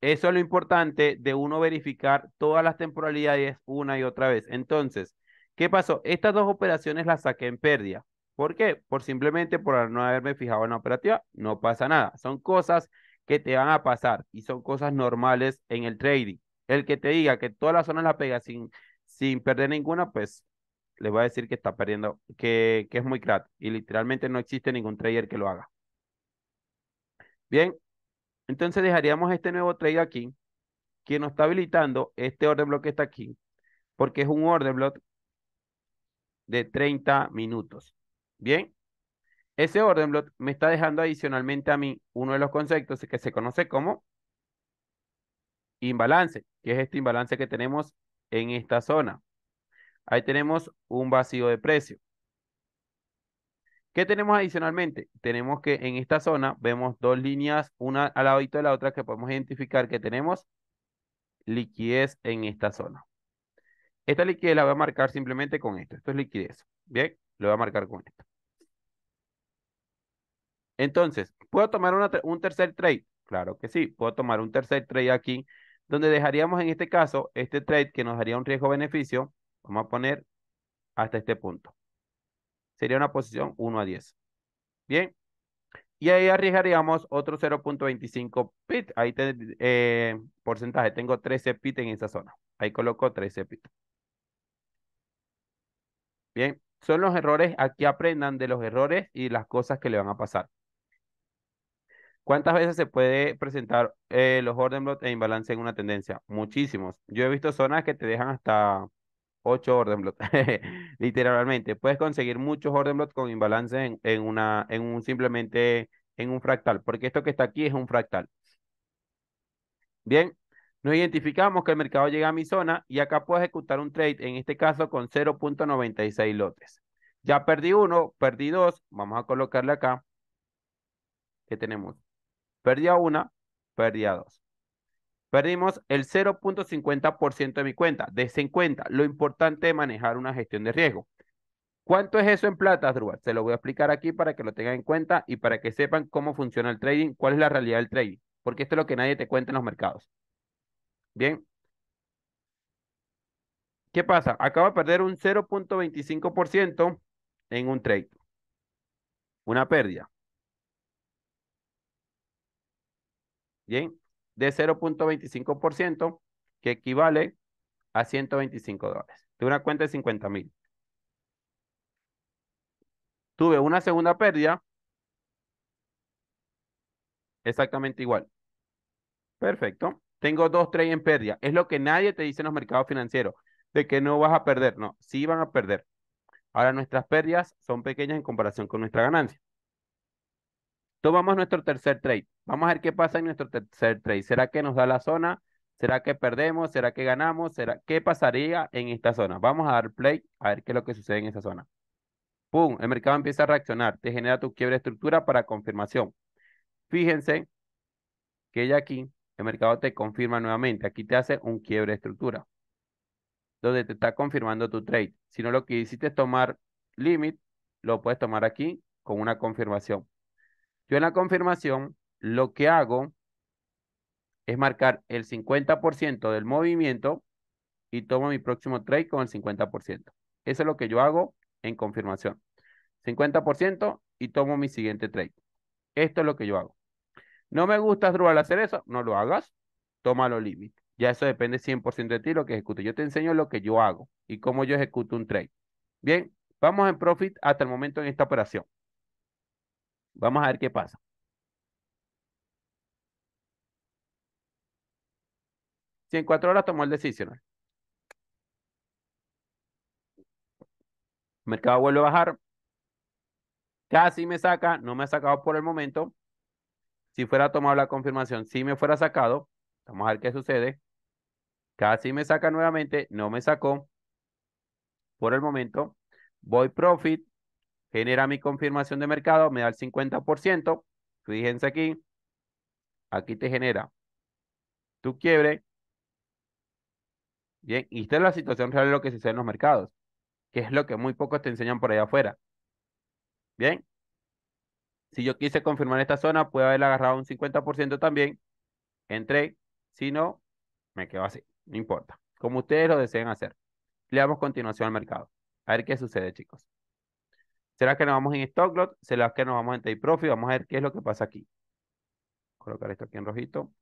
Eso es lo importante de uno verificar todas las temporalidades una y otra vez. Entonces, ¿qué pasó? Estas dos operaciones las saqué en pérdida. ¿Por qué? Por simplemente por no haberme fijado en la operativa, no pasa nada. Son cosas que te van a pasar y son cosas normales en el trading. El que te diga que todas las zonas la pega sin, sin perder ninguna, pues les va a decir que está perdiendo, que, que es muy crack y literalmente no existe ningún trader que lo haga. Bien, entonces dejaríamos este nuevo trade aquí, que nos está habilitando este order block que está aquí, porque es un order block de 30 minutos. Bien, ese orden blot me está dejando adicionalmente a mí uno de los conceptos que se conoce como imbalance, que es este imbalance que tenemos en esta zona. Ahí tenemos un vacío de precio. ¿Qué tenemos adicionalmente? Tenemos que en esta zona vemos dos líneas, una al lado de la otra, que podemos identificar que tenemos liquidez en esta zona. Esta liquidez la voy a marcar simplemente con esto. Esto es liquidez. Bien. Lo voy a marcar con esto. Entonces, ¿puedo tomar un tercer trade? Claro que sí, puedo tomar un tercer trade aquí, donde dejaríamos en este caso este trade que nos daría un riesgo-beneficio, vamos a poner hasta este punto. Sería una posición 1 a 10. Bien. Y ahí arriesgaríamos otro 0.25 pit. Ahí tengo eh, porcentaje, tengo 13 pit en esa zona. Ahí coloco 13 pit. Bien son los errores, aquí aprendan de los errores y las cosas que le van a pasar. ¿Cuántas veces se puede presentar eh, los orden blocks e imbalance en una tendencia? Muchísimos. Yo he visto zonas que te dejan hasta 8 orden literalmente. Puedes conseguir muchos orden con imbalance en, en, una, en un simplemente en un fractal, porque esto que está aquí es un fractal. Bien, nos identificamos que el mercado llega a mi zona y acá puedo ejecutar un trade, en este caso con 0.96 lotes. Ya perdí uno, perdí dos, vamos a colocarle acá. ¿Qué tenemos? Perdí a una, perdí a dos. Perdimos el 0.50% de mi cuenta. De en cuenta lo importante es manejar una gestión de riesgo. ¿Cuánto es eso en plata, Drubal? Se lo voy a explicar aquí para que lo tengan en cuenta y para que sepan cómo funciona el trading, cuál es la realidad del trading, porque esto es lo que nadie te cuenta en los mercados. Bien. ¿Qué pasa? Acaba de perder un 0.25% en un trade. Una pérdida. Bien. De 0.25%, que equivale a 125 dólares. De una cuenta de 50 mil. Tuve una segunda pérdida. Exactamente igual. Perfecto. Tengo dos trades en pérdida. Es lo que nadie te dice en los mercados financieros, de que no vas a perder. No, sí van a perder. Ahora nuestras pérdidas son pequeñas en comparación con nuestra ganancia. Tomamos nuestro tercer trade. Vamos a ver qué pasa en nuestro tercer trade. ¿Será que nos da la zona? ¿Será que perdemos? ¿Será que ganamos? ¿Será qué pasaría en esta zona? Vamos a dar play a ver qué es lo que sucede en esa zona. ¡Pum! El mercado empieza a reaccionar. Te genera tu quiebre estructura para confirmación. Fíjense que ya aquí el mercado te confirma nuevamente. Aquí te hace un quiebre de estructura, donde te está confirmando tu trade. Si no lo que hiciste es tomar limit, lo puedes tomar aquí con una confirmación. Yo en la confirmación lo que hago es marcar el 50% del movimiento y tomo mi próximo trade con el 50%. Eso es lo que yo hago en confirmación. 50% y tomo mi siguiente trade. Esto es lo que yo hago. No me gusta, Drubal, hacer eso, no lo hagas, toma los límites. Ya eso depende 100% de ti lo que ejecutes. Yo te enseño lo que yo hago y cómo yo ejecuto un trade. Bien, vamos en profit hasta el momento en esta operación. Vamos a ver qué pasa. 104 en cuatro horas tomó el decisional. mercado vuelve a bajar. Casi me saca, no me ha sacado por el momento si fuera tomado la confirmación, si me fuera sacado, vamos a ver qué sucede. Casi me saca nuevamente, no me sacó. Por el momento, voy profit, genera mi confirmación de mercado, me da el 50%. Fíjense aquí, aquí te genera tu quiebre. Bien, y esta es la situación real de lo que sucede en los mercados, que es lo que muy pocos te enseñan por allá afuera. Bien, si yo quise confirmar esta zona, puede haber agarrado un 50% también. Entré. Si no, me quedo así. No importa. Como ustedes lo deseen hacer. Le damos continuación al mercado. A ver qué sucede, chicos. ¿Será que nos vamos en stock lot? ¿Será que nos vamos en take profit? Vamos a ver qué es lo que pasa aquí. Colocar esto aquí en rojito.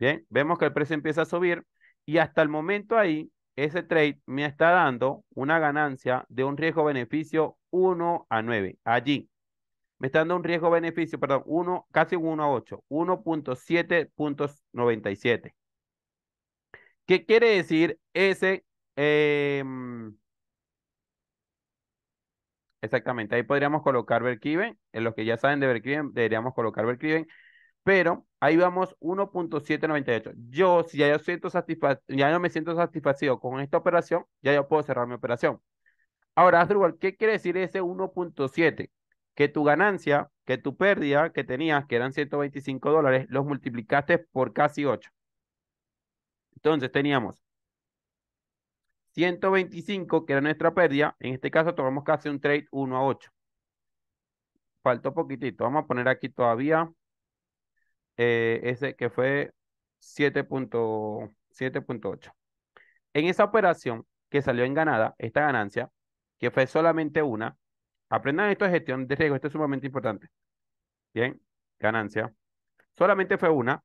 Bien, vemos que el precio empieza a subir y hasta el momento ahí, ese trade me está dando una ganancia de un riesgo-beneficio 1 a 9. Allí, me está dando un riesgo-beneficio, perdón, uno casi 1 a 8, 1.7.97. ¿Qué quiere decir ese? Em? exactamente, ahí podríamos colocar Berkiven. En los que ya saben de Berkiven, deberíamos colocar Berkiven pero ahí vamos 1.798. Yo, si ya, siento ya no me siento satisfacido con esta operación, ya yo puedo cerrar mi operación. Ahora, Astrubal, ¿qué quiere decir ese 1.7? Que tu ganancia, que tu pérdida que tenías, que eran 125 dólares, los multiplicaste por casi 8. Entonces teníamos 125, que era nuestra pérdida. En este caso tomamos casi un trade 1 a 8. Faltó poquitito. Vamos a poner aquí todavía eh, ese que fue 7.8. En esa operación que salió en ganada, esta ganancia, que fue solamente una, aprendan esto de gestión de riesgo, esto es sumamente importante. Bien, ganancia. Solamente fue una,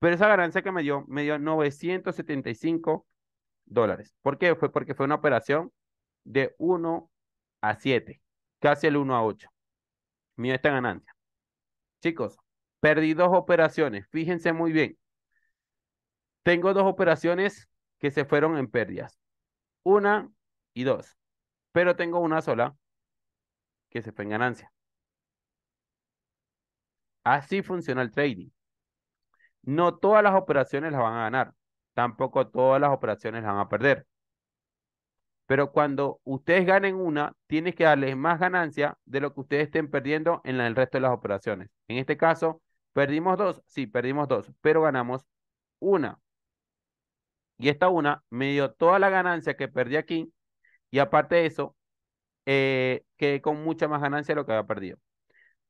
pero esa ganancia que me dio, me dio 975 dólares. ¿Por qué? Fue porque fue una operación de 1 a 7, casi el 1 a 8. Mío esta ganancia. Chicos, Perdí dos operaciones. Fíjense muy bien. Tengo dos operaciones que se fueron en pérdidas. Una y dos. Pero tengo una sola que se fue en ganancia. Así funciona el trading. No todas las operaciones las van a ganar. Tampoco todas las operaciones las van a perder. Pero cuando ustedes ganen una, tienes que darles más ganancia de lo que ustedes estén perdiendo en el resto de las operaciones. En este caso, ¿Perdimos dos? Sí, perdimos dos, pero ganamos una. Y esta una me dio toda la ganancia que perdí aquí y aparte de eso, eh, quedé con mucha más ganancia de lo que había perdido.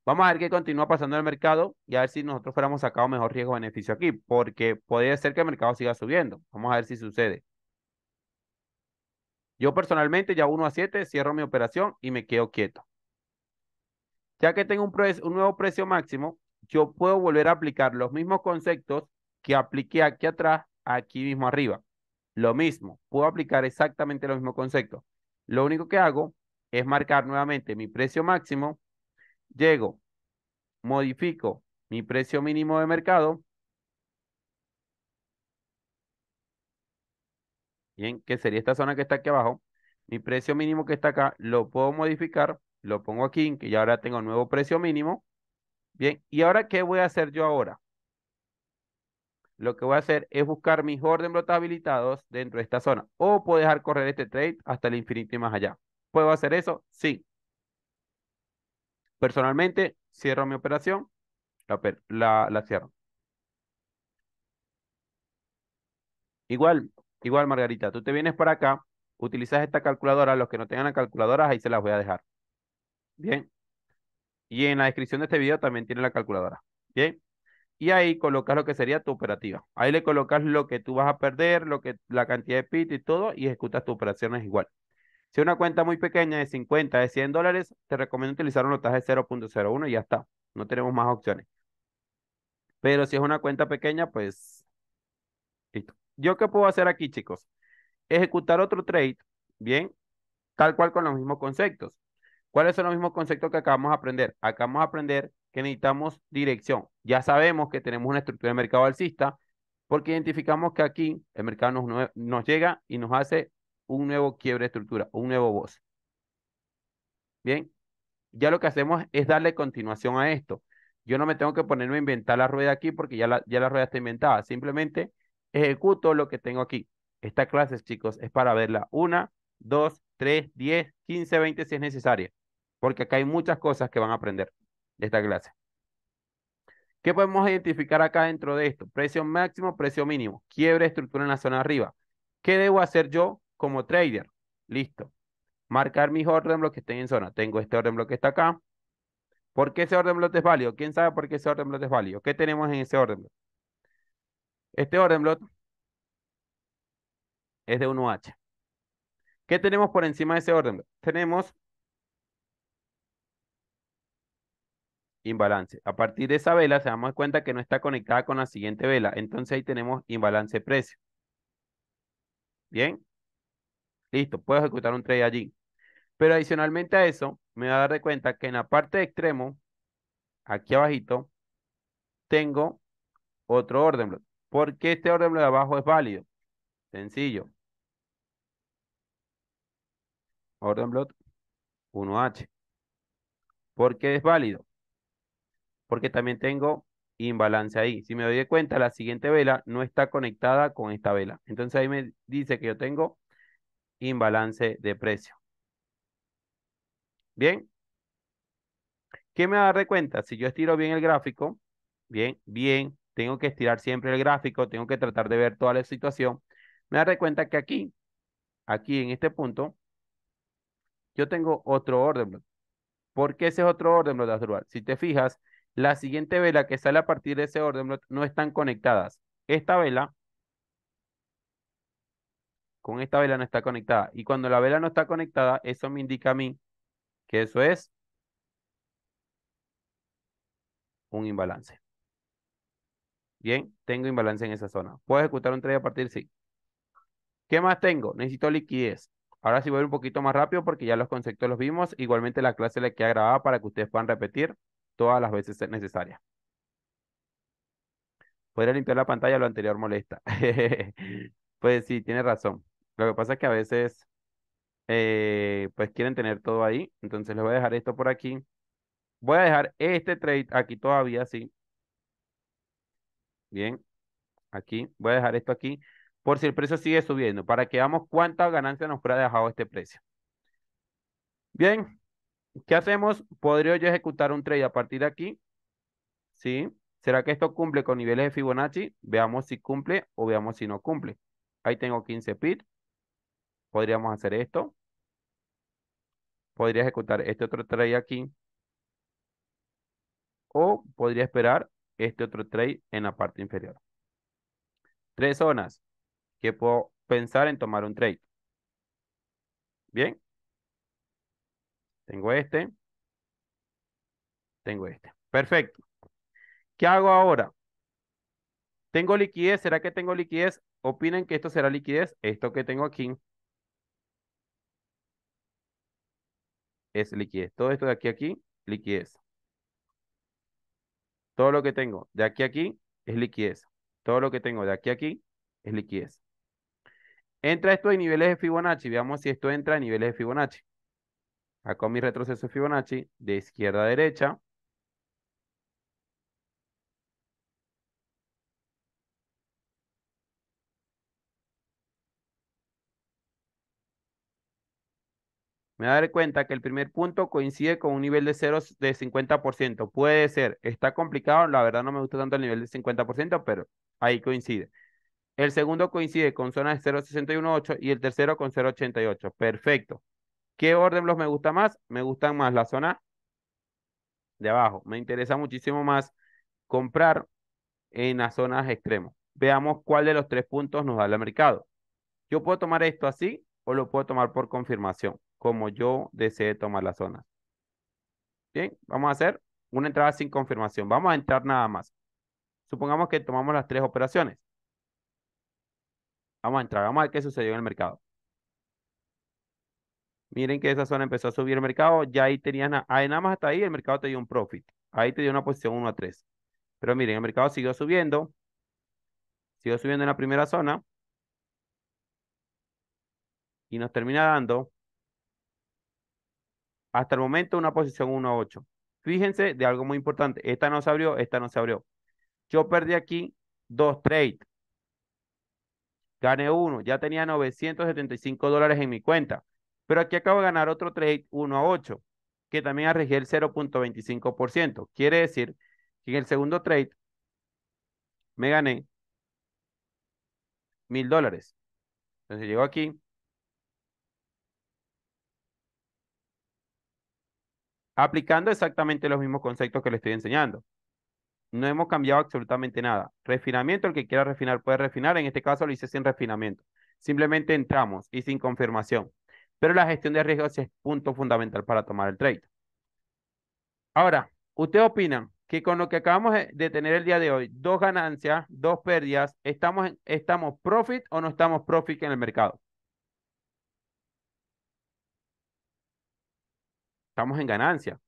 Vamos a ver qué continúa pasando en el mercado y a ver si nosotros fuéramos sacado mejor riesgo-beneficio aquí, porque podría ser que el mercado siga subiendo. Vamos a ver si sucede. Yo personalmente ya 1 a 7 cierro mi operación y me quedo quieto. Ya que tengo un, un nuevo precio máximo, yo puedo volver a aplicar los mismos conceptos que apliqué aquí atrás, aquí mismo arriba. Lo mismo, puedo aplicar exactamente los mismos conceptos. Lo único que hago es marcar nuevamente mi precio máximo, llego, modifico mi precio mínimo de mercado, bien, que sería esta zona que está aquí abajo, mi precio mínimo que está acá, lo puedo modificar, lo pongo aquí, que ya ahora tengo nuevo precio mínimo, Bien, ¿y ahora qué voy a hacer yo ahora? Lo que voy a hacer es buscar mis orden brotes habilitados dentro de esta zona. O puedo dejar correr este trade hasta el infinito y más allá. ¿Puedo hacer eso? Sí. Personalmente, cierro mi operación. La, la cierro. Igual, igual Margarita, tú te vienes para acá, utilizas esta calculadora. Los que no tengan la calculadora, ahí se las voy a dejar. Bien. Y en la descripción de este video también tiene la calculadora. ¿Bien? Y ahí colocas lo que sería tu operativa. Ahí le colocas lo que tú vas a perder, lo que, la cantidad de pit y todo, y ejecutas operación, operaciones igual. Si una cuenta muy pequeña de 50, de 100 dólares, te recomiendo utilizar un lotaje 0.01 y ya está. No tenemos más opciones. Pero si es una cuenta pequeña, pues listo. ¿Yo qué puedo hacer aquí, chicos? Ejecutar otro trade, bien, tal cual con los mismos conceptos. ¿Cuáles son los mismos conceptos que acabamos de aprender? Acabamos de aprender que necesitamos dirección. Ya sabemos que tenemos una estructura de mercado alcista porque identificamos que aquí el mercado nos, llega y nos hace un nuevo quiebre de estructura, un nuevo voz. Bien, ya lo que hacemos es darle continuación a esto. Yo no me tengo que ponerme a inventar la rueda aquí porque ya la, ya la rueda está inventada. Simplemente ejecuto lo que tengo aquí. Esta clase, chicos, es para verla una, dos, tres, diez, quince, veinte si es necesaria porque acá hay muchas cosas que van a aprender de esta clase. ¿Qué podemos identificar acá dentro de esto? Precio máximo, precio mínimo, quiebre, estructura en la zona arriba. ¿Qué debo hacer yo como trader? Listo. Marcar mis orden blocks que estén en zona. Tengo este orden bloque que está acá. ¿Por qué ese orden block es válido? ¿Quién sabe por qué ese orden bloque es válido? ¿Qué tenemos en ese orden Este orden block es de 1H. ¿Qué tenemos por encima de ese orden block? Tenemos imbalance. A partir de esa vela se damos cuenta que no está conectada con la siguiente vela. Entonces ahí tenemos imbalance precio. Bien. Listo, puedo ejecutar un trade allí. Pero adicionalmente a eso, me voy a dar de cuenta que en la parte de extremo, aquí abajito, tengo otro orden block. ¿Por qué este orden de abajo es válido? Sencillo. Orden block 1H. ¿Por qué es válido? porque también tengo imbalance ahí. Si me doy cuenta, la siguiente vela no está conectada con esta vela. Entonces ahí me dice que yo tengo imbalance de precio. Bien. ¿Qué me va de cuenta? Si yo estiro bien el gráfico, bien, bien, tengo que estirar siempre el gráfico, tengo que tratar de ver toda la situación. Me de cuenta que aquí, aquí en este punto, yo tengo otro orden ¿Por qué ese es otro orden block, Si te fijas, la siguiente vela que sale a partir de ese orden no están conectadas. Esta vela con esta vela no está conectada. Y cuando la vela no está conectada, eso me indica a mí que eso es un imbalance. Bien, tengo imbalance en esa zona. ¿Puedo ejecutar un trade a partir? Sí. ¿Qué más tengo? Necesito liquidez. Ahora sí voy un poquito más rápido porque ya los conceptos los vimos. Igualmente la clase la queda grabada para que ustedes puedan repetir todas las veces necesarias. Podría limpiar la pantalla, lo anterior molesta. pues sí, tiene razón. Lo que pasa es que a veces eh, pues quieren tener todo ahí. Entonces les voy a dejar esto por aquí. Voy a dejar este trade aquí todavía, sí. Bien. Aquí. Voy a dejar esto aquí. Por si el precio sigue subiendo. Para que veamos cuánta ganancia nos hubiera dejado este precio. Bien. ¿Qué hacemos? ¿Podría yo ejecutar un trade a partir de aquí? ¿Sí? ¿Será que esto cumple con niveles de Fibonacci? Veamos si cumple o veamos si no cumple. Ahí tengo 15 pit. Podríamos hacer esto. Podría ejecutar este otro trade aquí. O podría esperar este otro trade en la parte inferior. Tres zonas que puedo pensar en tomar un trade. Bien, tengo este. Tengo este. Perfecto. ¿Qué hago ahora? ¿Tengo liquidez? ¿Será que tengo liquidez? ¿Opinen que esto será liquidez? Esto que tengo aquí es liquidez. Todo esto de aquí a aquí, liquidez. Todo lo que tengo de aquí a aquí es liquidez. Todo lo que tengo de aquí a aquí es liquidez. Entra esto en niveles de Fibonacci. Veamos si esto entra en niveles de Fibonacci. Con mi retroceso Fibonacci de izquierda a derecha. me voy a dar cuenta que el primer punto coincide con un nivel de ceros de 50%. Puede ser, está complicado, la verdad no me gusta tanto el nivel de 50%, pero ahí coincide. El segundo coincide con zona de 0.618 y el tercero con 0.88. Perfecto. ¿Qué orden los me gusta más? Me gustan más la zona de abajo. Me interesa muchísimo más comprar en las zonas extremas. Veamos cuál de los tres puntos nos da el mercado. Yo puedo tomar esto así o lo puedo tomar por confirmación, como yo desee tomar la zona. Bien, vamos a hacer una entrada sin confirmación. Vamos a entrar nada más. Supongamos que tomamos las tres operaciones. Vamos a entrar, vamos a ver qué sucedió en el mercado. Miren que esa zona empezó a subir el mercado, ya ahí tenían nada, nada más hasta ahí el mercado te dio un profit, ahí te dio una posición 1 a 3. Pero miren, el mercado siguió subiendo, siguió subiendo en la primera zona y nos termina dando hasta el momento una posición 1 a 8. Fíjense de algo muy importante, esta no se abrió, esta no se abrió. Yo perdí aquí dos trades, gané uno, ya tenía 975 dólares en mi cuenta pero aquí acabo de ganar otro trade 1 a 8, que también arriesgué el 0.25%. Quiere decir que en el segundo trade me gané mil dólares. Entonces llego aquí. Aplicando exactamente los mismos conceptos que le estoy enseñando. No hemos cambiado absolutamente nada. Refinamiento, el que quiera refinar puede refinar. En este caso lo hice sin refinamiento. Simplemente entramos y sin confirmación. Pero la gestión de riesgos es punto fundamental para tomar el trade. Ahora, ¿ustedes opinan que con lo que acabamos de tener el día de hoy, dos ganancias, dos pérdidas, ¿estamos, estamos profit o no estamos profit en el mercado? Estamos en ganancia.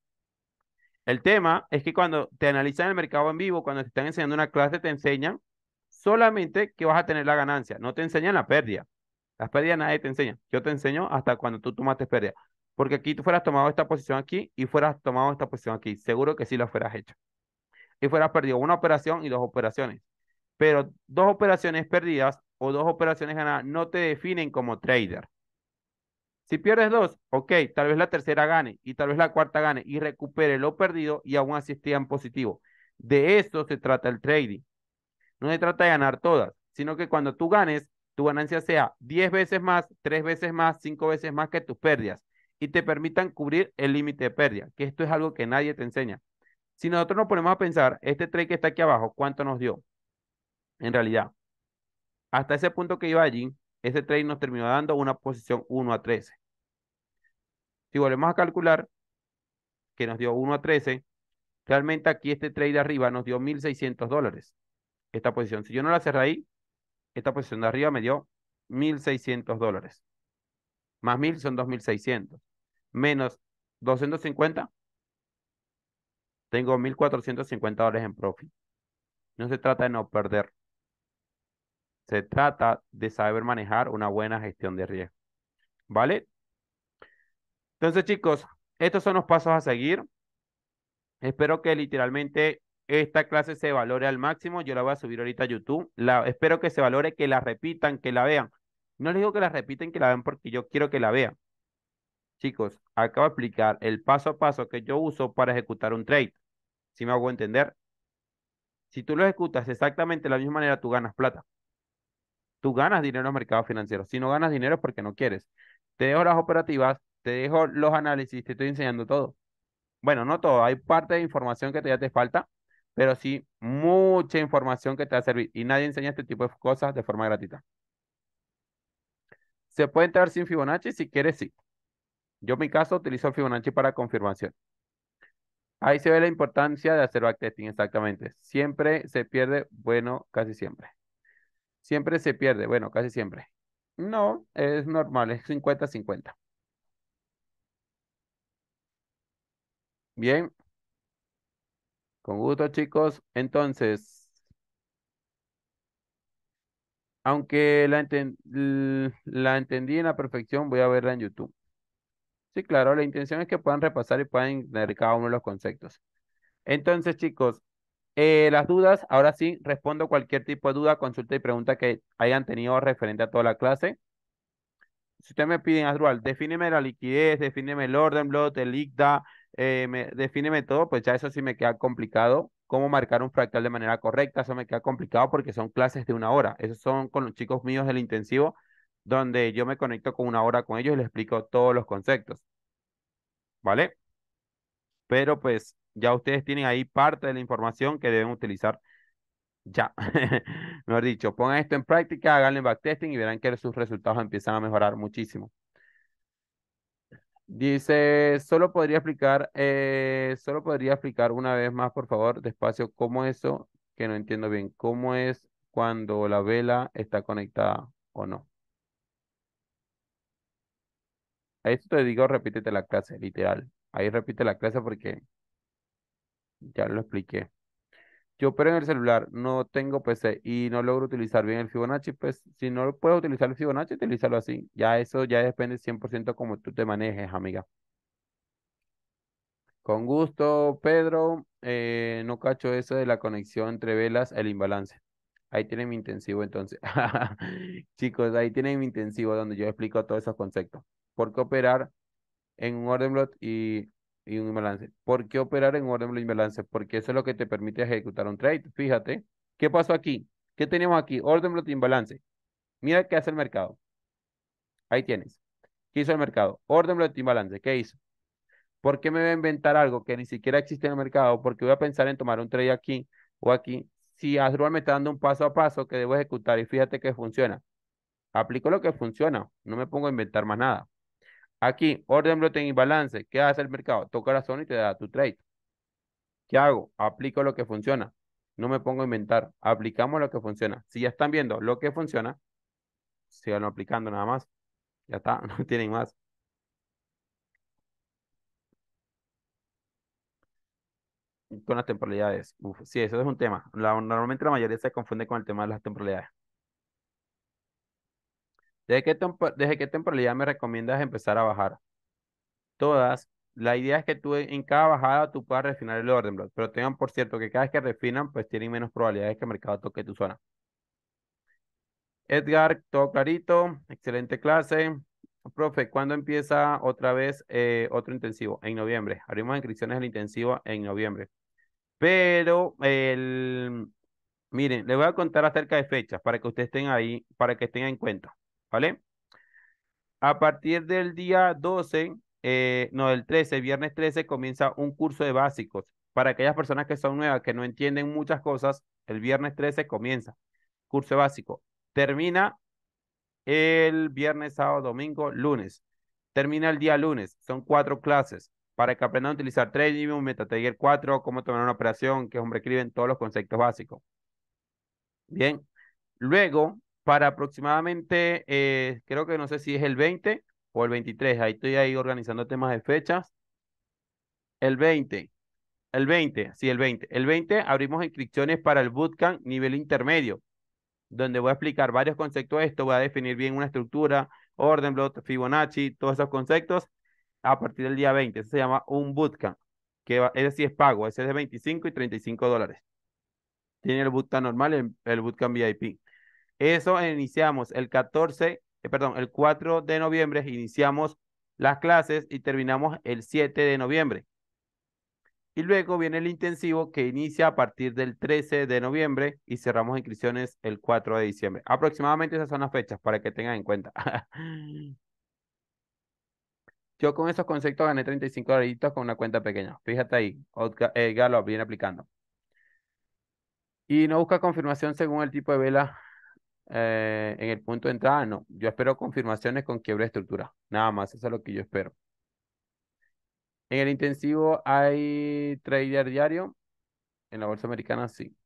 El tema es que cuando te analizan el mercado en vivo, cuando te están enseñando una clase, te enseñan solamente que vas a tener la ganancia, no te enseñan la pérdida. Las pérdidas nadie te enseña. Yo te enseño hasta cuando tú tomaste pérdida. Porque aquí tú fueras tomado esta posición aquí y fueras tomado esta posición aquí. Seguro que sí lo fueras hecho. Y fueras perdido una operación y dos operaciones. Pero dos operaciones perdidas o dos operaciones ganadas no te definen como trader. Si pierdes dos, ok, tal vez la tercera gane y tal vez la cuarta gane y recupere lo perdido y aún así esté en positivo. De eso se trata el trading. No se trata de ganar todas, sino que cuando tú ganes, tu ganancia sea 10 veces más, 3 veces más, 5 veces más que tus pérdidas y te permitan cubrir el límite de pérdida, que esto es algo que nadie te enseña. Si nosotros nos ponemos a pensar, este trade que está aquí abajo, ¿cuánto nos dio? En realidad, hasta ese punto que iba allí, ese trade nos terminó dando una posición 1 a 13. Si volvemos a calcular, que nos dio 1 a 13, realmente aquí este trade de arriba nos dio 1.600 dólares. Esta posición, si yo no la cerré ahí, esta posición de arriba me dio 1.600 dólares. Más 1.000 son 2.600. Menos 250, tengo 1.450 dólares en profit. No se trata de no perder. Se trata de saber manejar una buena gestión de riesgo. ¿Vale? Entonces, chicos, estos son los pasos a seguir. Espero que literalmente esta clase se valore al máximo. Yo la voy a subir ahorita a YouTube. La, espero que se valore, que la repitan, que la vean. No les digo que la repiten, que la vean porque yo quiero que la vean. Chicos, acabo de explicar el paso a paso que yo uso para ejecutar un trade. Si me hago entender? Si tú lo ejecutas exactamente de la misma manera, tú ganas plata. Tú ganas dinero en los mercados financieros. Si no ganas dinero es porque no quieres. Te dejo las operativas, te dejo los análisis, te estoy enseñando todo. Bueno, no todo. Hay parte de información que todavía te falta, pero sí mucha información que te va a servir y nadie enseña este tipo de cosas de forma gratuita. ¿Se puede entrar sin Fibonacci? Si quieres, sí. Yo en mi caso utilizo el Fibonacci para confirmación. Ahí se ve la importancia de hacer backtesting, exactamente. Siempre se pierde, bueno, casi siempre. Siempre se pierde, bueno, casi siempre. No, es normal, es 50-50. Bien, con gusto, chicos. Entonces, aunque la, entendí en la perfección, voy a verla en YouTube. Sí, claro, la intención es que puedan repasar y puedan entender cada uno de los conceptos. Entonces, chicos, eh, las dudas, ahora sí, respondo cualquier tipo de duda, consulta y pregunta que hayan tenido referente a toda la clase. Si ustedes me piden, Adrual, defíneme la liquidez, defíneme el orden blot el ICDA, eh, defíneme todo, pues ya eso sí me queda complicado. Cómo marcar un fractal de manera correcta, eso me queda complicado porque son clases de una hora. Esos son con los chicos míos del intensivo, donde yo me conecto con una hora con ellos y les explico todos los conceptos. ¿Vale? Pero pues ya ustedes tienen ahí parte de la información que deben utilizar ya. Mejor dicho, pongan esto en práctica, Hagan el backtesting y verán que sus resultados empiezan a mejorar muchísimo. Dice, solo podría explicar, eh, solo podría explicar una vez más, por favor, despacio, cómo eso, que no entiendo bien, cómo es cuando la vela está conectada o no. A esto te digo, repítete la clase, literal. Ahí repite la clase porque ya lo expliqué yo opero en el celular, no tengo PC y no logro utilizar bien el Fibonacci, pues si no puedo utilizar el Fibonacci, utilízalo así. Ya eso ya depende 100% como tú te manejes, amiga. Con gusto, Pedro. Eh, no cacho eso de la conexión entre velas, el imbalance. Ahí tienen mi intensivo entonces. Chicos, ahí tienen mi intensivo donde yo explico todos esos conceptos. ¿Por qué operar en un orden block y y un imbalance. ¿Por qué operar en orden de imbalance? Porque eso es lo que te permite ejecutar un trade. Fíjate, ¿qué pasó aquí? ¿Qué tenemos aquí? Orden de imbalance. Mira qué hace el mercado. Ahí tienes. ¿Qué hizo el mercado? Orden de imbalance. ¿Qué hizo? ¿Por qué me voy a inventar algo que ni siquiera existe en el mercado? Porque voy a pensar en tomar un trade aquí o aquí. Si Azrual me está dando un paso a paso que debo ejecutar y fíjate que funciona. Aplico lo que funciona. No me pongo a inventar más nada. Aquí, orden, bloque y balance. ¿Qué hace el mercado? Toca la zona y te da tu trade. ¿Qué hago? Aplico lo que funciona. No me pongo a inventar. Aplicamos lo que funciona. Si ya están viendo lo que funciona, sigan aplicando nada más. Ya está, no tienen más. Con las temporalidades. Uf, sí, eso es un tema. normalmente la mayoría se confunde con el tema de las temporalidades. ¿Desde qué, temporalidad me recomiendas empezar a bajar? Todas. La idea es que tú en cada bajada tú puedas refinar el orden, pero tengan por cierto que cada vez que refinan, pues tienen menos probabilidades que el mercado toque tu zona. Edgar, todo clarito, excelente clase. Profe, ¿cuándo empieza otra vez eh, otro intensivo? En noviembre. Abrimos inscripciones al intensivo en noviembre. Pero el, Miren, les voy a contar acerca de fechas para que ustedes estén ahí, para que estén en cuenta. ¿vale? A partir del día 12, eh, no, del 13, viernes 13, comienza un curso de básicos. Para aquellas personas que son nuevas, que no entienden muchas cosas, el viernes 13 comienza. Curso básico. Termina el viernes, sábado, domingo, lunes. Termina el día lunes. Son cuatro clases para que aprendan a utilizar meta MetaTrader 4, cómo tomar una operación, qué hombre escriben, todos los conceptos básicos. Bien. Luego, para aproximadamente, eh, creo que no sé si es el 20 o el 23, ahí estoy ahí organizando temas de fechas. El 20, el 20, sí, el 20. El 20 abrimos inscripciones para el bootcamp nivel intermedio, donde voy a explicar varios conceptos de esto, voy a definir bien una estructura, orden, blot, Fibonacci, todos esos conceptos a partir del día 20. se llama un bootcamp, que va, ese sí es pago, ese es de 25 y 35 dólares. Tiene el bootcamp normal el bootcamp VIP. Eso eh, iniciamos el 14, eh, perdón, el 4 de noviembre iniciamos las clases y terminamos el 7 de noviembre. Y luego viene el intensivo que inicia a partir del 13 de noviembre y cerramos inscripciones el 4 de diciembre. Aproximadamente esas son las fechas para que tengan en cuenta. Yo con esos conceptos gané 35 dolaritos con una cuenta pequeña. Fíjate ahí, Edgar eh, viene aplicando. Y no busca confirmación según el tipo de vela eh, en el punto de entrada, no. Yo espero confirmaciones con quiebra de estructura. Nada más, eso es lo que yo espero. En el intensivo hay trader diario. En la bolsa americana, sí.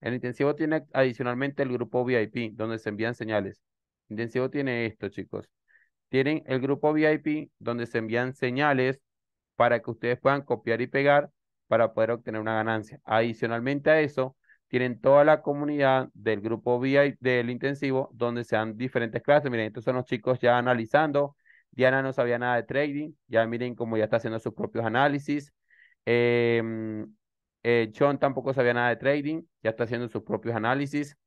El intensivo tiene adicionalmente el grupo VIP, donde se envían señales. intensivo tiene esto, chicos. Tienen el grupo VIP, donde se envían señales para que ustedes puedan copiar y pegar para poder obtener una ganancia. Adicionalmente a eso, tienen toda la comunidad del grupo VIP del intensivo, donde se dan diferentes clases. Miren, estos son los chicos ya analizando. Diana no sabía nada de trading. Ya miren cómo ya está haciendo sus propios análisis. Em, eh, John tampoco sabía nada de trading. Ya está haciendo sus propios análisis.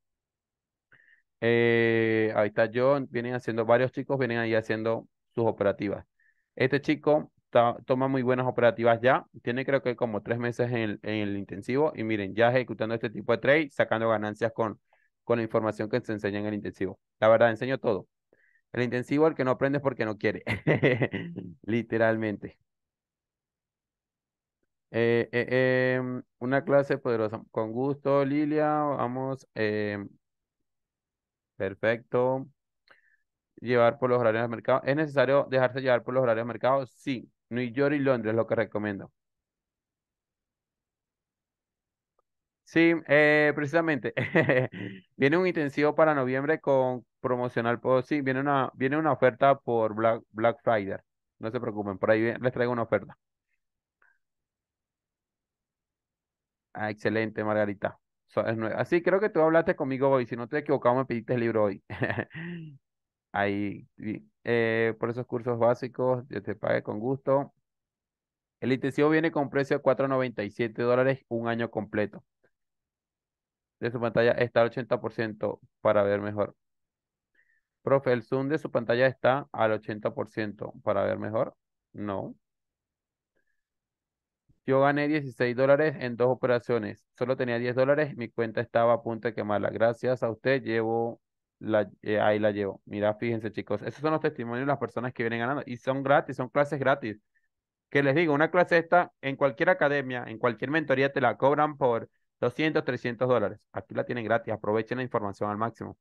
Eh, ahí está John. Vienen haciendo, varios chicos vienen ahí haciendo sus operativas. Este chico toma muy buenas operativas ya. Tiene creo que como tres meses en el, en el, intensivo y miren, ya ejecutando este tipo de trade, sacando ganancias con, con la información que se enseña en el intensivo. La verdad, enseño todo. El intensivo, el que no aprende es porque no quiere, literalmente. Eh, eh, em, una clase poderosa. Con gusto, Lilia. Vamos. Em, perfecto llevar por los horarios de mercado. ¿Es necesario dejarse llevar por los horarios de mercado? Sí. New York y Londres, lo que recomiendo. Sí, eh, precisamente. viene un intensivo para noviembre con promocional. Por sí, viene una, viene una oferta por Black, Black Friday. No se preocupen, por ahí les traigo una oferta. Ah, excelente, Margarita. Así creo que tú hablaste conmigo hoy. Si no te he equivocado, me pediste el libro hoy. ahí. Eh, por esos cursos básicos, yo te pague con gusto. El intensivo viene con precio de 4.97 dólares un año completo. De su pantalla está al 80% para ver mejor. Profe, el zoom de su pantalla está al 80% para ver mejor. No. Yo gané 16 dólares en dos operaciones. Solo tenía 10 dólares. Mi cuenta estaba a punto de quemarla. Gracias a usted llevo la, eh, ahí la llevo. Mira, fíjense, chicos, esos son los testimonios de las personas que vienen ganando y son gratis, son clases gratis. Que les digo, una clase esta en cualquier academia, en cualquier mentoría te la cobran por 200, 300 dólares. Aquí la tienen gratis, aprovechen la información al máximo.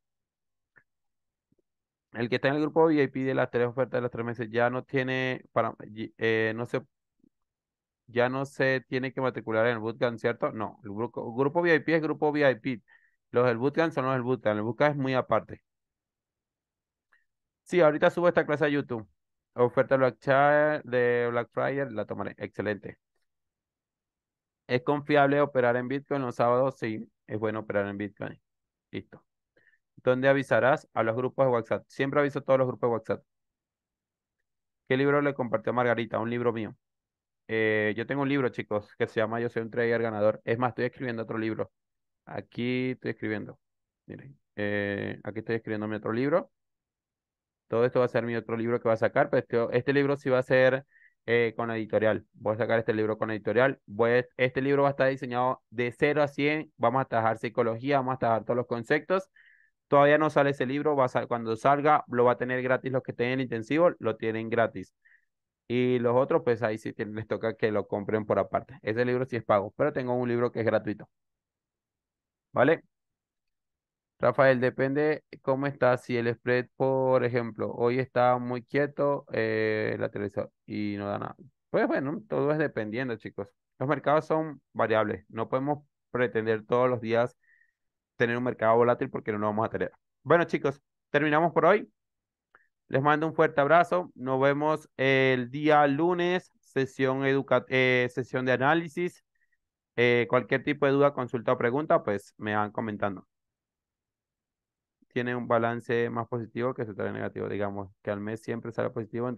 El que está en el grupo VIP de las tres ofertas de los tres meses ya no tiene para, eh, no se, ya no se tiene que matricular en el bootcamp, ¿cierto? No, el grupo, el grupo VIP es grupo VIP los del bootcamp son los del bootcamp. El bootcamp es muy aparte. Sí, ahorita subo esta clase a YouTube. Oferta de Black Friday, la tomaré. Excelente. ¿Es confiable operar en Bitcoin los sábados? Sí, es bueno operar en Bitcoin. Listo. ¿Dónde avisarás a los grupos de WhatsApp? Siempre aviso a todos los grupos de WhatsApp. ¿Qué libro le compartió Margarita? Un libro mío. Eh, yo tengo un libro, chicos, que se llama Yo soy un trader ganador. Es más, estoy escribiendo otro libro. Aquí estoy escribiendo. Miren, eh, aquí estoy escribiendo mi otro libro. Todo esto va a ser mi otro libro que va a sacar, pero este, libro sí va a ser eh, con editorial. Voy a sacar este libro con editorial. este libro va a estar diseñado de 0 a 100. Vamos a trabajar psicología, vamos a trabajar todos los conceptos. Todavía no sale ese libro. a, cuando salga, lo va a tener gratis. Los que tengan intensivo, lo tienen gratis. Y los otros, pues ahí sí les toca que lo compren por aparte. Ese libro sí es pago, pero tengo un libro que es gratuito. ¿Vale? Rafael, depende cómo está. Si el spread, por ejemplo, hoy está muy quieto, eh, la televisión y no da nada. Pues bueno, todo es dependiendo, chicos. Los mercados son variables. No podemos pretender todos los días tener un mercado volátil porque no lo vamos a tener. Bueno, chicos, terminamos por hoy. Les mando un fuerte abrazo. Nos vemos el día lunes, sesión, eh, sesión de análisis. Eh, cualquier tipo de duda, consulta o pregunta, pues me van comentando. Tiene un balance más positivo que se trae negativo, digamos, que al mes siempre sale positivo.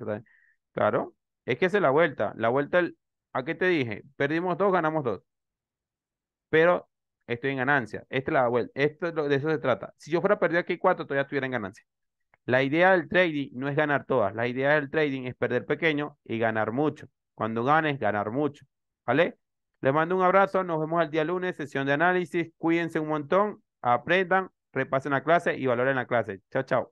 claro, es que es la vuelta. La vuelta, ¿a qué te dije? Perdimos dos, ganamos dos. Pero estoy en ganancia. Esta es la vuelta. Esto de eso se trata. Si yo fuera a perder aquí cuatro, todavía estuviera en ganancia. La idea del trading no es ganar todas. La idea del trading es perder pequeño y ganar mucho. Cuando ganes, ganar mucho. ¿Vale? Les mando un abrazo, nos vemos el día lunes, sesión de análisis, cuídense un montón, aprendan, repasen la clase y valoren la clase. Chao, chao.